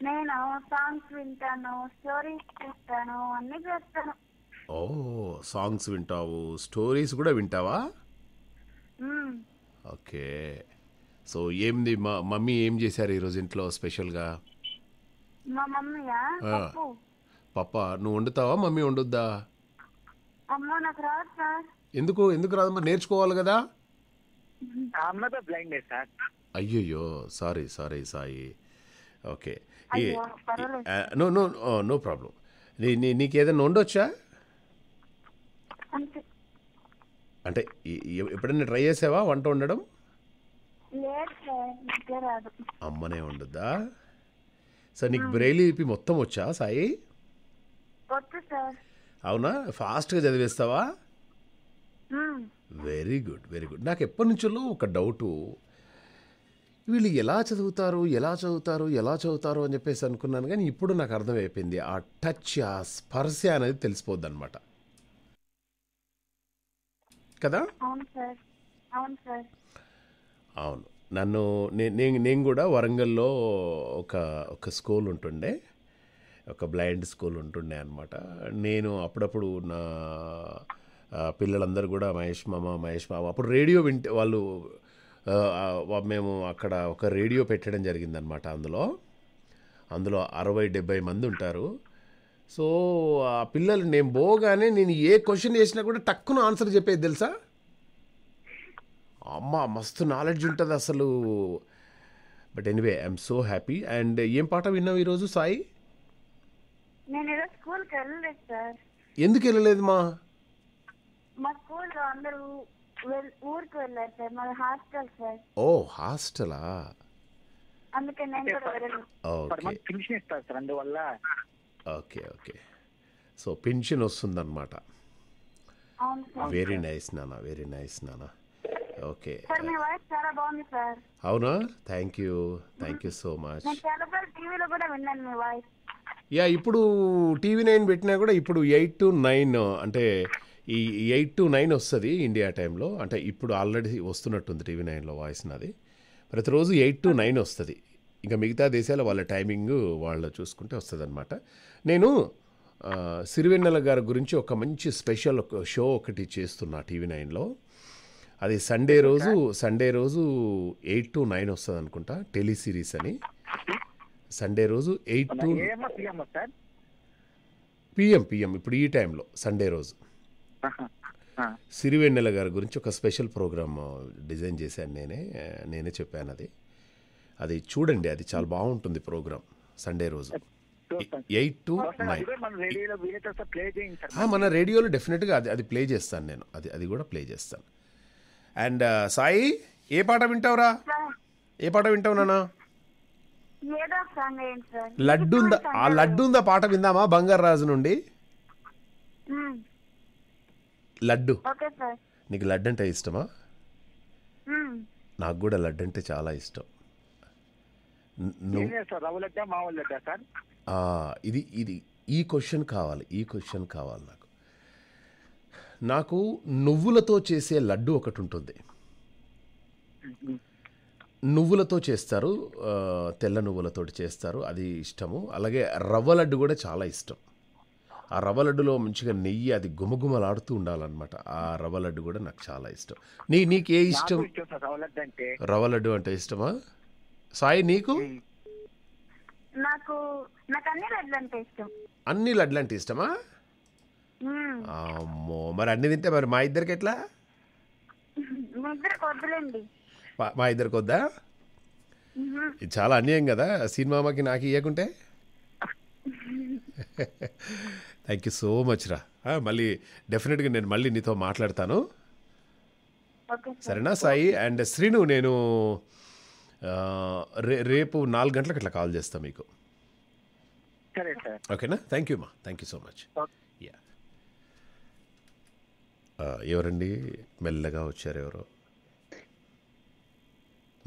నేను సాంగ్స్ వింటాను స్టోరీస్ చూస్తాను అన్ని చేస్తాను ఓ సాంగ్స్ వింటావు స్టోరీస్ కూడా వింటావా ఓకే సో ఏంది మా మమ్మీ ఏం చేశారు ఈరోజు ఇంట్లో స్పెషల్గా పప్ప నువ్వు వండుతావా మమ్మీ వండుద్దా ఎందుకు ఎందుకు రాదమ్మా నేర్చుకోవాలి కదా అయ్యయ్యో sorry sorry Sai okay no no no problem నీ నీకేదైనా వండొచ్చా అంటే ఎప్పుడైనా ట్రై చేసావా వంట వండడం అమ్మనే ఉండదా సార్ నీకు బ్రెయిలీ ఇప్పి మొత్తం వచ్చా సాయి అవునా ఫాస్ట్గా చదివేస్తావా వెరీ గుడ్ వెరీ గుడ్ నాకు ఎప్పటి నుంచో ఒక డౌటు వీళ్ళు ఎలా చదువుతారు ఎలా చదువుతారు ఎలా చదువుతారు అని చెప్పేసి అనుకున్నాను కానీ ఇప్పుడు నాకు అర్థమైపోయింది ఆ టచ్ ఆ స్పర్శ అనేది తెలిసిపోద్ది అనమాట కదా అవును నన్ను నేను నేను కూడా వరంగల్లో ఒక ఒక స్కూల్ ఉంటుండే ఒక బ్లైండ్ స్కూల్ ఉంటుండే అనమాట నేను అప్పుడప్పుడు నా పిల్లలందరూ కూడా మహేష్ మామ మహేష్ మామ అప్పుడు రేడియో వింటే వాళ్ళు మేము అక్కడ ఒక రేడియో పెట్టడం జరిగిందనమాట అందులో అందులో అరవై డెబ్బై మంది ఉంటారు సో ఆ పిల్లలు నేను పోగానే నేను ఏ క్వశ్చన్ చేసినా కూడా టక్కున ఆన్సర్ చెప్పేది తెలుసా అమ్మ మస్తు నాలెడ్జ్ ఉంటుంది అసలు but anyway I'm so happy and ఏం పాట విన్నావు ఈరోజు సాయి ఎందుకు వెళ్ళలేదు మా ఓ హాస్టలా అందుకే నేను ఓకే సార్ అందువల్ల ఓకే ఓకే సో పెన్షన్ వస్తుందన్నమాట వెరీ నైస్ నాన్న వెరీ నైస్ నాన్న ఓకే అవునా thank you thank you so much yeah ఇప్పుడు టీవీ నైన్ పెట్టినా కూడా ఇప్పుడు ఎయిట్ టు నైన్ అంటే ఈ ఎయిట్ టు నైన్ వస్తుంది ఇండియా టైంలో అంటే ఇప్పుడు ఆల్రెడీ వస్తున్నట్టుంది టీవీ నైన్లో వాయిస్ నాది ప్రతిరోజు ఎయిట్ టు నైన్ వస్తుంది ఇంకా మిగతా దేశాల వాళ్ళ టైమింగ్ వాళ్ళు చూసుకుంటే వస్తుంది అనమాట నేను సిరివెన్నెల గారి గురించి ఒక మంచి స్పెషల్ షో ఒకటి చేస్తున్నా టీవీ నైన్లో అది సండే రోజు సండే రోజు ఎయిట్ టు నైన్ వస్తుంది అనుకుంటా టెలి సిరీస్ అని సండే రోజు ఎయిట్ టు పిఎం పిఎం ఇప్పుడు ఈ టైంలో సండే రోజు సిరివెన్నెల గారి గురించి ఒక స్పెషల్ ప్రోగ్రామ్ డిజైన్ చేశాను నేనే నేనే చెప్పాను అది అది చూడండి అది చాలా బాగుంటుంది ప్రోగ్రామ్ సండే రోజు ఎయిట్ టు నైన్ మన రేడియోలో డెఫినెట్గా అది అది ప్లే చేస్తాను నేను అది అది కూడా ప్లే చేస్తాను అండ్ సాయి ఏ పాట వింటావురా ఏ పాట వింటావు నానా లడ్డు ఉందా ఆ లడ్డు ఉందా పాట విందామా బంగారు రాజు నుండి లడ్డు నీకు లడ్డు అంటే ఇష్టమా నాకు కూడా లడ్డు అంటే చాలా ఇష్టం ఇది ఇది ఈ క్వశ్చన్ కావాలి ఈ క్వశ్చన్ కావాలి నాకు నాకు నువ్వులతో చేసే లడ్డు ఒకటి ఉంటుంది నువ్వులతో చేస్తారు తెల్ల నువ్వులతో చేస్తారు అది ఇష్టము అలాగే రవ్వ లడ్డు కూడా చాలా ఇష్టం ఆ రవ్వ లడ్డులో మంచిగా నెయ్యి అది గుమగుమలాడుతూ ఉండాలన్నమాట ఆ రవ్వ లడ్డు కూడా నాకు చాలా ఇష్టం నీ నీకు ఏ ఇష్టం రవ్వ లడ్డు అంటే ఇష్టమా సాయి నీకు నాకు నాకు అన్ని లడ్లు అంటే ఇష్టం అన్ని లడ్లు అంటే ఇష్టమా అమ్మో మరి అన్ని తింటే మరి మా ఇద్దరికి ఎట్లా మా ఇద్దరికి వద్దా ఇది చాలా అన్యాయం కదా సినిమాకి నాకు ఇవ్వకుంటే థ్యాంక్ యూ సో మచ్ రా మళ్ళీ డెఫినెట్గా నేను మళ్ళీ నీతో మాట్లాడతాను సరేనా సాయి అండ్ శ్రీను నేను రే రేపు నాలుగు గంటలకు అట్లా కాల్ చేస్తాం మీకు ఓకేనా థ్యాంక్ యూ మా thank you so much yeah ఎవరండి మెల్లగా వచ్చారు ఎవరో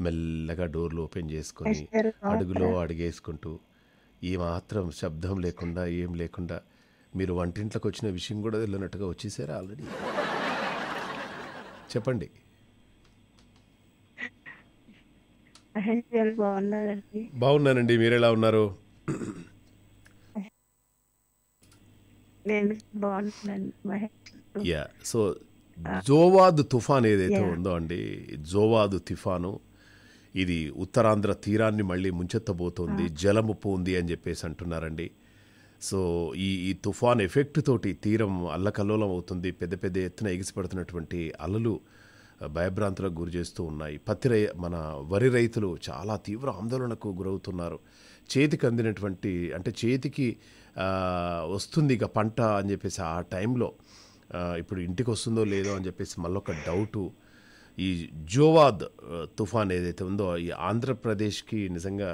మెల్లగా డోర్లు ఓపెన్ చేసుకొని అడుగులో అడుగేసుకుంటూ ఏమాత్రం శబ్దం లేకుండా ఏం లేకుండా మీరు వంటింట్లోకి వచ్చిన విషయం కూడా వెళ్ళినట్టుగా వచ్చేసారా ఆల్రెడీ చెప్పండి బాగున్నానండి మీరెలా ఉన్నారు యా సో జోవాదు తుఫాన్ ఏదైతే ఉందో అండి జోవాదు తుఫాను ఇది ఉత్తరాంధ్ర తీరాన్ని మళ్ళీ ముంచెత్తబోతోంది జలముప్పు ఉంది అని చెప్పేసి అంటున్నారండి సో ఈ ఈ తుఫాన్ ఎఫెక్ట్ తోటి తీరం అల్లకల్లోలం అవుతుంది పెద్ద పెద్ద ఎత్తున ఎగిసిపడుతున్నటువంటి అలలు భయభ్రాంతులకు గురి చేస్తూ ఉన్నాయి పత్తి రై మన వరి రైతులు చాలా తీవ్ర ఆందోళనకు గురవుతున్నారు చేతికి అందినటువంటి అంటే చేతికి వస్తుంది ఇక పంట అని చెప్పేసి ఆ టైంలో ఇప్పుడు ఇంటికి వస్తుందో లేదో అని చెప్పేసి మళ్ళొక డౌటు ఈ జోవాద్ తుఫాన్ ఏదైతే ఉందో ఈ ఆంధ్రప్రదేశ్కి నిజంగా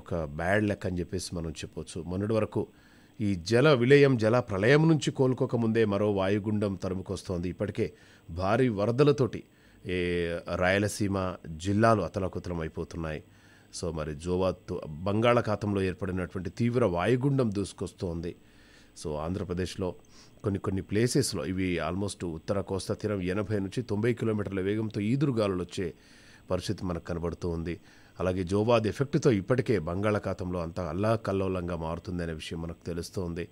ఒక బ్యాడ్ లెక్క అని చెప్పేసి మనం చెప్పవచ్చు మొన్నటి వరకు ఈ జల విలయం జల ప్రళయం నుంచి కోలుకోకముందే మరో వాయుగుండం తరుముకొస్తోంది ఇప్పటికే భారీ వరదలతోటి రాయలసీమ జిల్లాలు అతలకుతలం అయిపోతున్నాయి సో మరి జోవాత్ బంగాళాఖాతంలో ఏర్పడినటువంటి తీవ్ర వాయుగుండం దూసుకొస్తోంది సో ఆంధ్రప్రదేశ్లో కొన్ని కొన్ని ప్లేసెస్లో ఇవి ఆల్మోస్ట్ ఉత్తర కోస్తా తీరం ఎనభై నుంచి తొంభై కిలోమీటర్ల వేగంతో ఈదురుగాలులు వచ్చే పరిస్థితి మనకు కనబడుతూ ఉంది అలాగే జోవాద్ ఎఫెక్ట్తో ఇప్పటికే బంగాళాఖాతంలో అంతా అల్లా కల్లోలంగా మారుతుందనే విషయం మనకు తెలుస్తోంది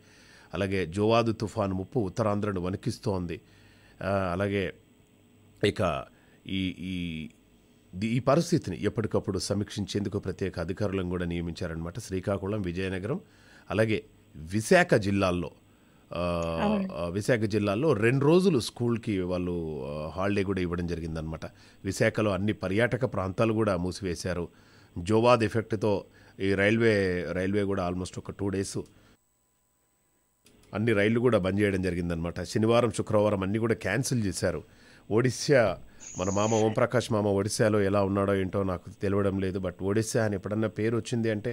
అలాగే జోవాదు తుఫాను ముప్పు ఉత్తరాంధ్రను వణికిస్తోంది అలాగే ఇక ఈ ఈ ఈ పరిస్థితిని ఎప్పటికప్పుడు సమీక్షించేందుకు ప్రత్యేక అధికారులను కూడా నియమించారనమాట శ్రీకాకుళం విజయనగరం అలాగే విశాఖ జిల్లాల్లో విశాఖ జిల్లాల్లో రెండు రోజులు స్కూల్కి వాళ్ళు హాలిడే కూడా ఇవ్వడం జరిగిందనమాట విశాఖలో అన్ని పర్యాటక ప్రాంతాలు కూడా మూసివేశారు జోవాద్ ఎఫెక్ట్తో ఈ రైల్వే రైల్వే కూడా ఆల్మోస్ట్ ఒక టూ డేస్ అన్ని రైళ్లు కూడా బంద్ చేయడం జరిగిందనమాట శనివారం శుక్రవారం అన్నీ కూడా క్యాన్సిల్ చేశారు ఒడిశా మన మామ ఓంప్రకాష్ మామ ఒడిశాలో ఎలా ఉన్నాడో ఏంటో నాకు తెలియడం లేదు బట్ ఒడిశా అని ఎప్పుడన్నా పేరు వచ్చింది అంటే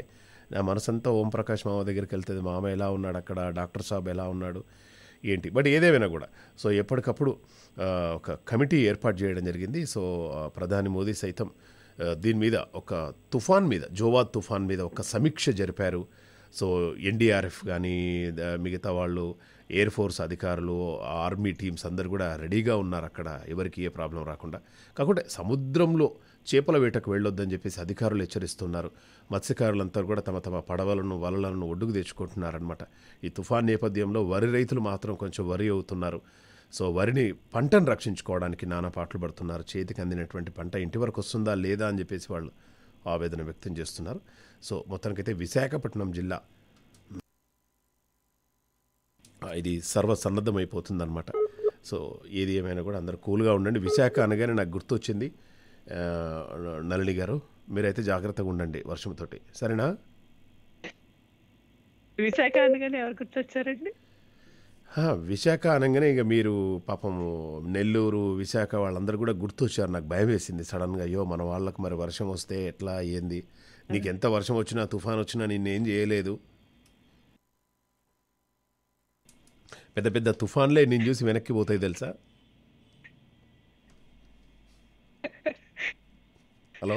నా మనసంతా ఓంప్రకాష్ మామ దగ్గరికి వెళ్తుంది మామ ఎలా ఉన్నాడు అక్కడ డాక్టర్ సాబ్ ఎలా ఉన్నాడు ఏంటి బట్ ఏదేమైనా కూడా సో ఎప్పటికప్పుడు ఒక కమిటీ ఏర్పాటు చేయడం జరిగింది సో ప్రధాని మోదీ సైతం దీని మీద ఒక తుఫాన్ మీద జోవా తుఫాన్ మీద ఒక సమీక్ష జరిపారు సో ఎన్డీఆర్ఎఫ్ కానీ మిగతా వాళ్ళు ఎయిర్ ఫోర్స్ అధికారులు ఆర్మీ టీమ్స్ అందరు కూడా రెడీగా ఉన్నారు అక్కడ ఎవరికి ఏ ప్రాబ్లం రాకుండా కాకుంటే సముద్రంలో చేపల వేటకు వెళ్ళొద్దని చెప్పేసి అధికారులు హెచ్చరిస్తున్నారు మత్స్యకారులంతా కూడా తమ తమ పడవలను వలలను ఒడ్డుకు తెచ్చుకుంటున్నారనమాట ఈ తుఫాన్ నేపథ్యంలో వరి రైతులు మాత్రం కొంచెం వరి అవుతున్నారు సో వరిని పంటను రక్షించుకోవడానికి నానా పాటలు పడుతున్నారు చేతికి అందినటువంటి పంట ఇంటి వరకు వస్తుందా లేదా అని చెప్పేసి వాళ్ళు ఆవేదన వ్యక్తం చేస్తున్నారు సో మొత్తానికైతే విశాఖపట్నం జిల్లా ఇది సర్వ అనమాట సో ఏది ఏమైనా కూడా అందరూ కూల్గా ఉండండి విశాఖ అనగానే నాకు గుర్తొచ్చింది నలిని గారు మీరైతే జాగ్రత్తగా ఉండండి వర్షంతోటి సరేనా విశాఖ అనగానే ఎవరు గుర్తొచ్చారండి విశాఖ అనగానే ఇక మీరు పాపం నెల్లూరు విశాఖ వాళ్ళందరూ కూడా గుర్తొచ్చారు నాకు భయం వేసింది సడన్గా అయ్యో మన వాళ్ళకు మరి వర్షం వస్తే ఎట్లా ఏంది నీకు ఎంత వర్షం వచ్చినా తుఫాన్ వచ్చినా నేనేం చేయలేదు పెద్ద పెద్ద తుఫాన్లే నేను చూసి వెనక్కి పోతాయి తెలుసా హలో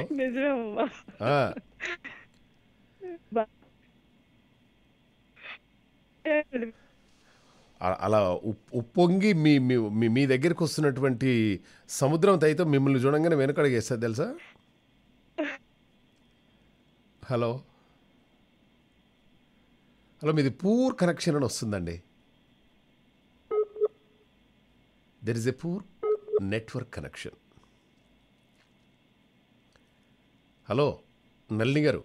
అలా ఉప్పొంగి మీ మీ మీ దగ్గరికి వస్తున్నటువంటి సముద్రం అయితే మిమ్మల్ని చూడంగానే వెనకడగేస్తారు తెలుసా హలో హలో మీది పూర్ కనెక్షన్ అని వస్తుందండి there is a poor network connection hello Nalini garu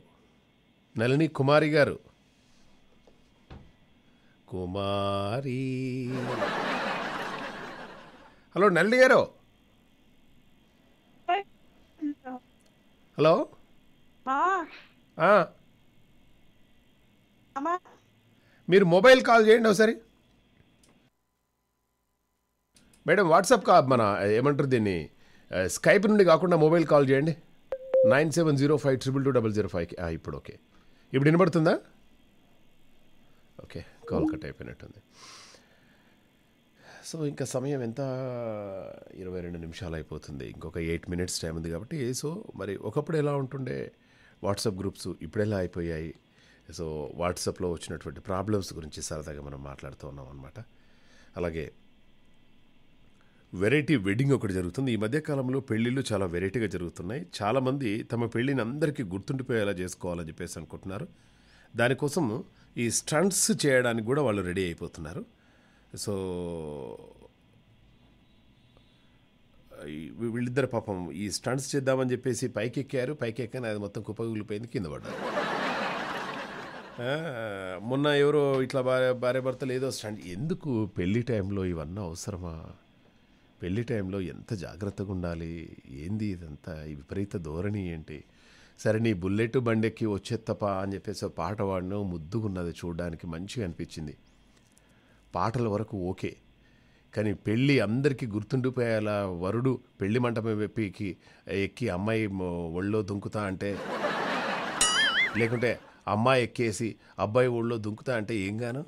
Nalini కుమారి గారు కుమారి హలో నల్లి గారు హలో మీరు మొబైల్ కాల్ చేయండి ఒకసారి మేడం వాట్సాప్ కా మన ఏమంటారు దీన్ని స్కైప్ నుండి కాకుండా మొబైల్ కాల్ చేయండి nine seven zero five triple two double zero ఫైవ్కి ఇప్పుడు ఓకే ఇప్పుడు వినబడుతుందా ఓకే కాల్ కట్ అయిపోయినట్టుంది సో ఇంకా సమయం ఎంత ఇరవై రెండు నిమిషాలు అయిపోతుంది ఇంకొక ఎయిట్ మినిట్స్ టైం ఉంది కాబట్టి సో మరి ఒకప్పుడు ఎలా ఉంటుండే వాట్సాప్ గ్రూప్స్ ఇప్పుడెలా అయిపోయాయి సో వాట్సాప్లో వచ్చినటువంటి ప్రాబ్లమ్స్ గురించి సరదాగా మనం మాట్లాడుతూ ఉన్నాం అనమాట అలాగే వెరైటీ వెడ్డింగ్ ఒకటి జరుగుతుంది ఈ మధ్యకాలంలో పెళ్ళిళ్ళు చాలా వెరైటీగా జరుగుతున్నాయి చాలామంది తమ పెళ్ళిని అందరికీ గుర్తుండిపోయేలా చేసుకోవాలని చెప్పేసి అనుకుంటున్నారు దానికోసం ఈ స్టంట్స్ చేయడానికి కూడా వాళ్ళు రెడీ అయిపోతున్నారు సో వీళ్ళిద్దరు పాపం ఈ స్టంట్స్ చేద్దామని చెప్పేసి పైకి ఎక్కారు పైకి ఎక్కని అది మొత్తం కుప్పగిలిపోయింది కింద పడ్డారు మొన్న ఎవరో ఇట్లా భార్య భార్య భర్తలు ఏదో స్టంట్ ఎందుకు పెళ్ళి టైంలో ఇవన్నీ అవసరమా పెళ్లి టైంలో ఎంత జాగ్రత్తగా ఉండాలి ఏంది ఇదంతా ఈ విపరీత ధోరణి ఏంటి సరే నీ బుల్లెట్ బండెక్కి వచ్చేత్తపా అని చెప్పేసి పాట వాడిన ముద్దుగున్నది చూడడానికి మంచిగా అనిపించింది పాటల వరకు ఓకే కానీ పెళ్ళి అందరికీ గుర్తుండిపోయేలా వరుడు పెళ్లి మంటపం వెప్పికి ఎక్కి అమ్మాయి ఒళ్ళో దుంకుతా అంటే లేకుంటే అమ్మాయి ఎక్కేసి అబ్బాయి ఒళ్ళో దుంకుతా అంటే ఏం గాను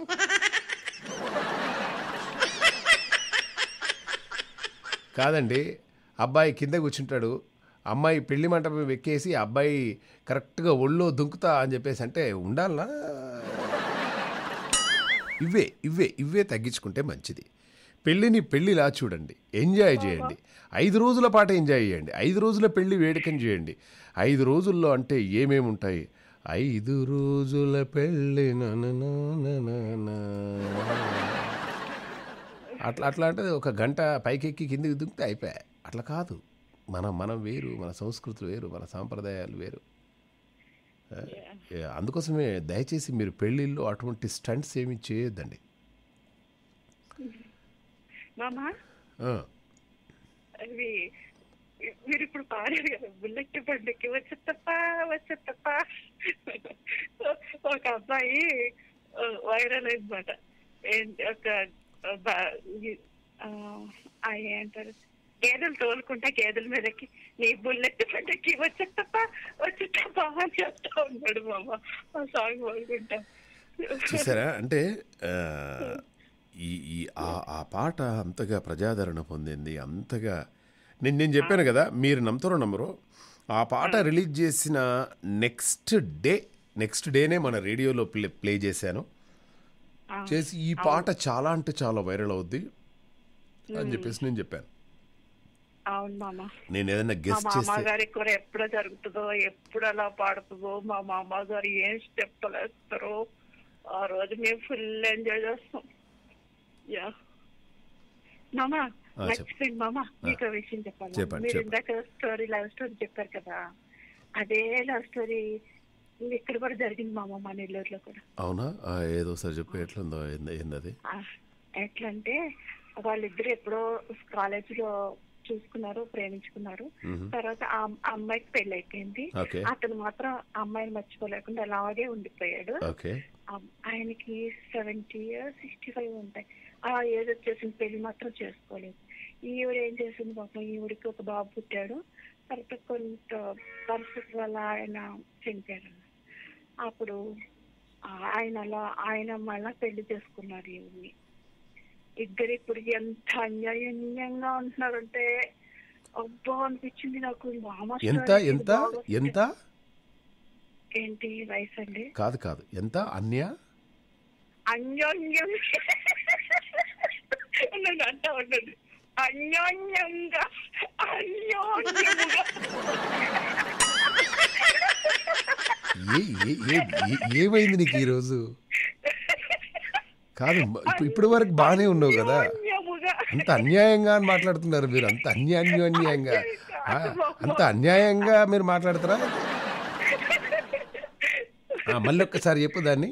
కాదండి అబ్బాయి కింద కూర్చుంటాడు అమ్మాయి పెళ్లి మంటపం ఎక్కేసి అబ్బాయి కరెక్ట్గా ఒళ్ళో దుంకుతా అని చెప్పేసి అంటే ఉండాలనా ఇవే ఇవే ఇవే తగ్గించుకుంటే మంచిది పెళ్ళిని పెళ్ళిలా చూడండి ఎంజాయ్ చేయండి ఐదు రోజుల పాట ఎంజాయ్ చేయండి ఐదు రోజుల పెళ్ళి వేడుకని చేయండి ఐదు రోజుల్లో అంటే ఏమేమి ఉంటాయి ఐదు రోజుల పెళ్ళి నా అట్లా అట్లా అంటే ఒక గంట పైకెక్కి కిందికి దుంకితే అయిపోయాయి అట్లా కాదు మనం మనం వేరు మన సంస్కృతులు వేరు మన సాంప్రదాయాలు వేరు అందుకోసమే దయచేసి మీరు పెళ్ళిళ్ళు అటువంటి స్టంట్స్ ఏమి చేయొద్దండి మీరు ఇప్పుడు పాడారు కదా బుల్లెట్ బండికి వచ్చేస్తప్ప వచ్చేస్తప్ప ఒక అబ్బాయి వైరల్ అయిందన్నమాట ఒక అంటారు గేదెలు తోలుకుంటా గేదెల మీదకి నీ బుల్లెట్ మీదకి వచ్చేటప్ప వచ్చేటప్ప అని చెప్తా ఉన్నాడు మామ సాంగ్ పోలుకుంటా చూసారా అంటే ఈ ఈ ఆ పాట అంతగా ప్రజాదరణ పొందింది అంతగా నేను నేను చెప్పాను కదా మీరు నమ్ముతారు నమ్మరు ఆ పాట రిలీజ్ చేసిన నెక్స్ట్ డే నెక్స్ట్ డేనే మన రేడియోలో ప్లే ప్లే చేశాను చేసి ఈ పాట చాలా అంటే చాలా వైరల్ అవుద్ది అని చెప్పేసి నేను చెప్పాను నేను ఏదైనా గెస్ట్ చేస్తే కూడా ఎప్పుడు జరుగుతుందో ఎప్పుడు అలా పాడుతుందో మా మామగారు ఏం స్టెప్పులు వేస్తారో ఆ రోజు మేము ఫుల్ ఎంజాయ్ చేస్తాం యా మామా నెక్స్ట్ థింగ్ మామా మీకు విషయం చెప్పాలి మీరు ఇందాక స్టోరీ లవ్ స్టోరీ చెప్పారు కదా అదే లవ్ స్టోరీ ఇక్కడ కూడా జరిగింది మా నెల్లూరులో కూడా అవునా ఎట్లంటే వాళ్ళిద్దరు ఎప్పుడో కాలేజ్ లో చూసుకున్నారు ప్రేమించుకున్నారు తర్వాత ఆ అమ్మాయికి పెళ్లి అయిపోయింది అతను మాత్రం అమ్మాయిని మర్చిపోలేకుండా అలాగే ఉండిపోయాడు ఆయనకి సెవెంటీ ఇయర్స్ సిక్స్టీ ఫైవ్ ఉంటాయి ఆ ఏజ్ వచ్చేసింది పెళ్లి మాత్రం చేసుకోలేదు ఈవిడ ఏం చేసింది పాపం ఈవిడికి ఒక బాబు పుట్టాడు తర్వాత కొంత పరిస్థితి వల్ల ఆయన చనిపోయారు అప్పుడు ఆయన అలా ఆయన మళ్ళా పెళ్లి చేసుకున్నారు ఇవన్నీ ఇద్దరు ఇప్పుడు ఎంత అన్యాయంగా ఉంటున్నారంటే అబ్బో అనిపించింది నాకు ఎంత ఎంత ఎంత ఏంటి వయసు అండి కాదు కాదు ఎంత అన్య అన్యోన్యం నేను అంటా అన్యోన్యంగా అన్యోన్యంగా ఏమైంది నీకు ఈరోజు కాదు ఇప్పుడు వరకు బాగానే ఉన్నావు కదా అంత అన్యాయంగా అని మాట్లాడుతున్నారు మీరు అంత అన్యాన్యు అన్యాయంగా అంత అన్యాయంగా మీరు మాట్లాడతారా మళ్ళీ ఒక్కసారి చెప్పు దాన్ని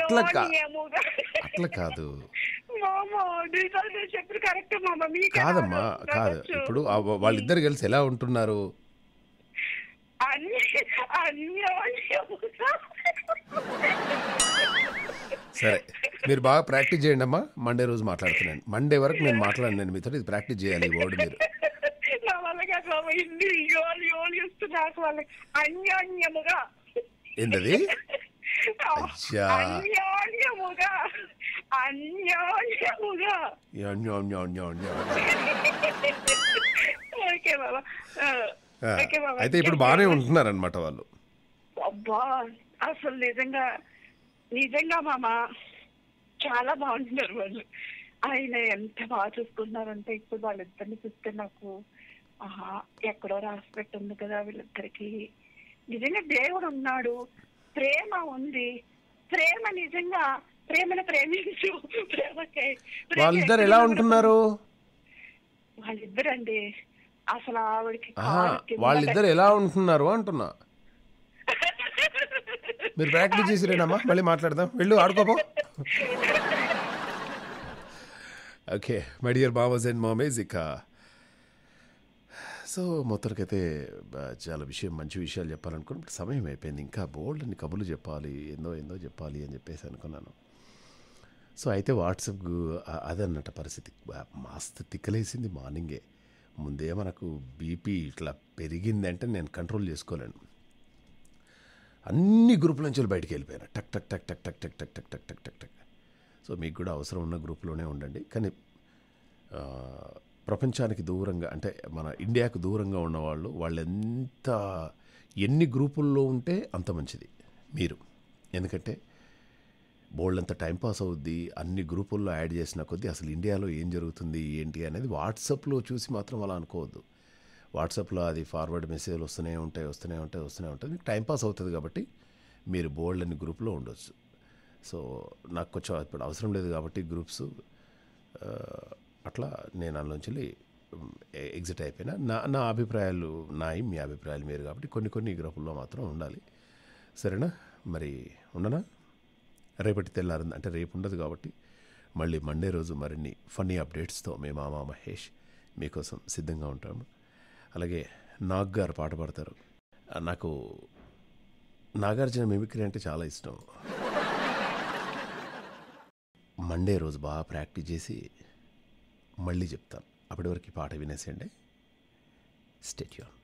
అట్లా అట్లా కాదు కాదమ్మా కాదు ఇప్పుడు వాళ్ళిద్దరు కలిసి ఎలా ఉంటున్నారు సరే మీరు బాగా ప్రాక్టీస్ చేయండి అమ్మా మండే రోజు మాట్లాడుతున్నాను మండే వరకు నేను మాట్లాడాను నేను మీతో ఇది ప్రాక్టీస్ చేయాలి ఈ వర్డ్ మీరు ఏంటది అయ్యా అన్యోన్యముగా ఓకే బాబా ఓకే బాబా అయితే ఇప్పుడు బాగానే ఉంటున్నారనమాట వాళ్ళు అబ్బా అసలు నిజంగా నిజంగా మామ చాలా బాగుంటున్నారు వాళ్ళు ఆయన ఎంత బాగా అంటే ఇప్పుడు వాళ్ళిద్దరిని చూస్తే నాకు ఆహా ఎక్కడో రాసి ఉంది కదా వీళ్ళిద్దరికి నిజంగా దేవుడు ఉన్నాడు ప్రేమ ఉంది ప్రేమ నిజంగా ప్రేమను ప్రేమించు ప్రేమకై వాళ్ళిద్దరు ఎలా ఉంటున్నారు వాళ్ళిద్దరు అండి అసలు ఆవిడకి వాళ్ళిద్దరు ఎలా ఉంటున్నారు అంటున్నా మీరు ప్రాక్టీస్ చేసిరేనమ్మా మళ్ళీ మాట్లాడదాం వెళ్ళు ఆడుకోపో ఓకే మై డియర్ మామస్ అండ్ మామేజ్ ఇక సో మొత్తానికైతే చాలా విషయం మంచి విషయాలు చెప్పాలనుకున్నప్పుడు సమయం అయిపోయింది ఇంకా బోల్డ్ కబులు కబుర్లు చెప్పాలి ఏందో ఏందో చెప్పాలి అని చెప్పేసి అనుకున్నాను సో అయితే వాట్సాప్ అదన్నట్ట పరిస్థితి మస్తు తిక్కలేసింది మార్నింగే ముందే మనకు బీపీ ఇట్లా పెరిగిందంటే నేను కంట్రోల్ చేసుకోలేను అన్ని గ్రూపుల నుంచి బయటికి వెళ్ళిపోయాను టక్ టక్ టక్ టక్ టక్ టక్ టక్ టక్ టక్ టక్ టక్ టక్ సో మీకు కూడా అవసరం ఉన్న గ్రూప్లోనే ఉండండి కానీ ప్రపంచానికి దూరంగా అంటే మన ఇండియాకు దూరంగా ఉన్నవాళ్ళు వాళ్ళు ఎంత ఎన్ని గ్రూపుల్లో ఉంటే అంత మంచిది మీరు ఎందుకంటే అంత టైం పాస్ అవుద్ది అన్ని గ్రూపుల్లో యాడ్ చేసిన కొద్దీ అసలు ఇండియాలో ఏం జరుగుతుంది ఏంటి అనేది వాట్సాప్లో చూసి మాత్రం అలా అనుకోవద్దు వాట్సాప్లో అది ఫార్వర్డ్ మెసేజ్లు వస్తూనే ఉంటాయి వస్తూనే ఉంటాయి వస్తూనే ఉంటుంది మీకు టైం పాస్ అవుతుంది కాబట్టి మీరు బోల్డ్ అని గ్రూప్లో ఉండొచ్చు సో నాకు కొంచెం ఇప్పుడు అవసరం లేదు కాబట్టి గ్రూప్స్ అట్లా నేను అందులోంచి ఎగ్జిట్ అయిపోయినా నా నా అభిప్రాయాలు నాయి మీ అభిప్రాయాలు మీరు కాబట్టి కొన్ని కొన్ని గ్రూపుల్లో మాత్రం ఉండాలి సరేనా మరి ఉండనా రేపటి తెల్లారింది అంటే రేపు ఉండదు కాబట్టి మళ్ళీ మండే రోజు మరిన్ని ఫన్నీ అప్డేట్స్తో మీ మామ మహేష్ మీకోసం సిద్ధంగా ఉంటాము అలాగే నాగ్ గారు పాట పాడతారు నాకు నాగార్జున మిమిక్రీ అంటే చాలా ఇష్టం మండే రోజు బాగా ప్రాక్టీస్ చేసి మళ్ళీ చెప్తాను అప్పటివరకు పాట వినేసేయండి స్టెట్యూన్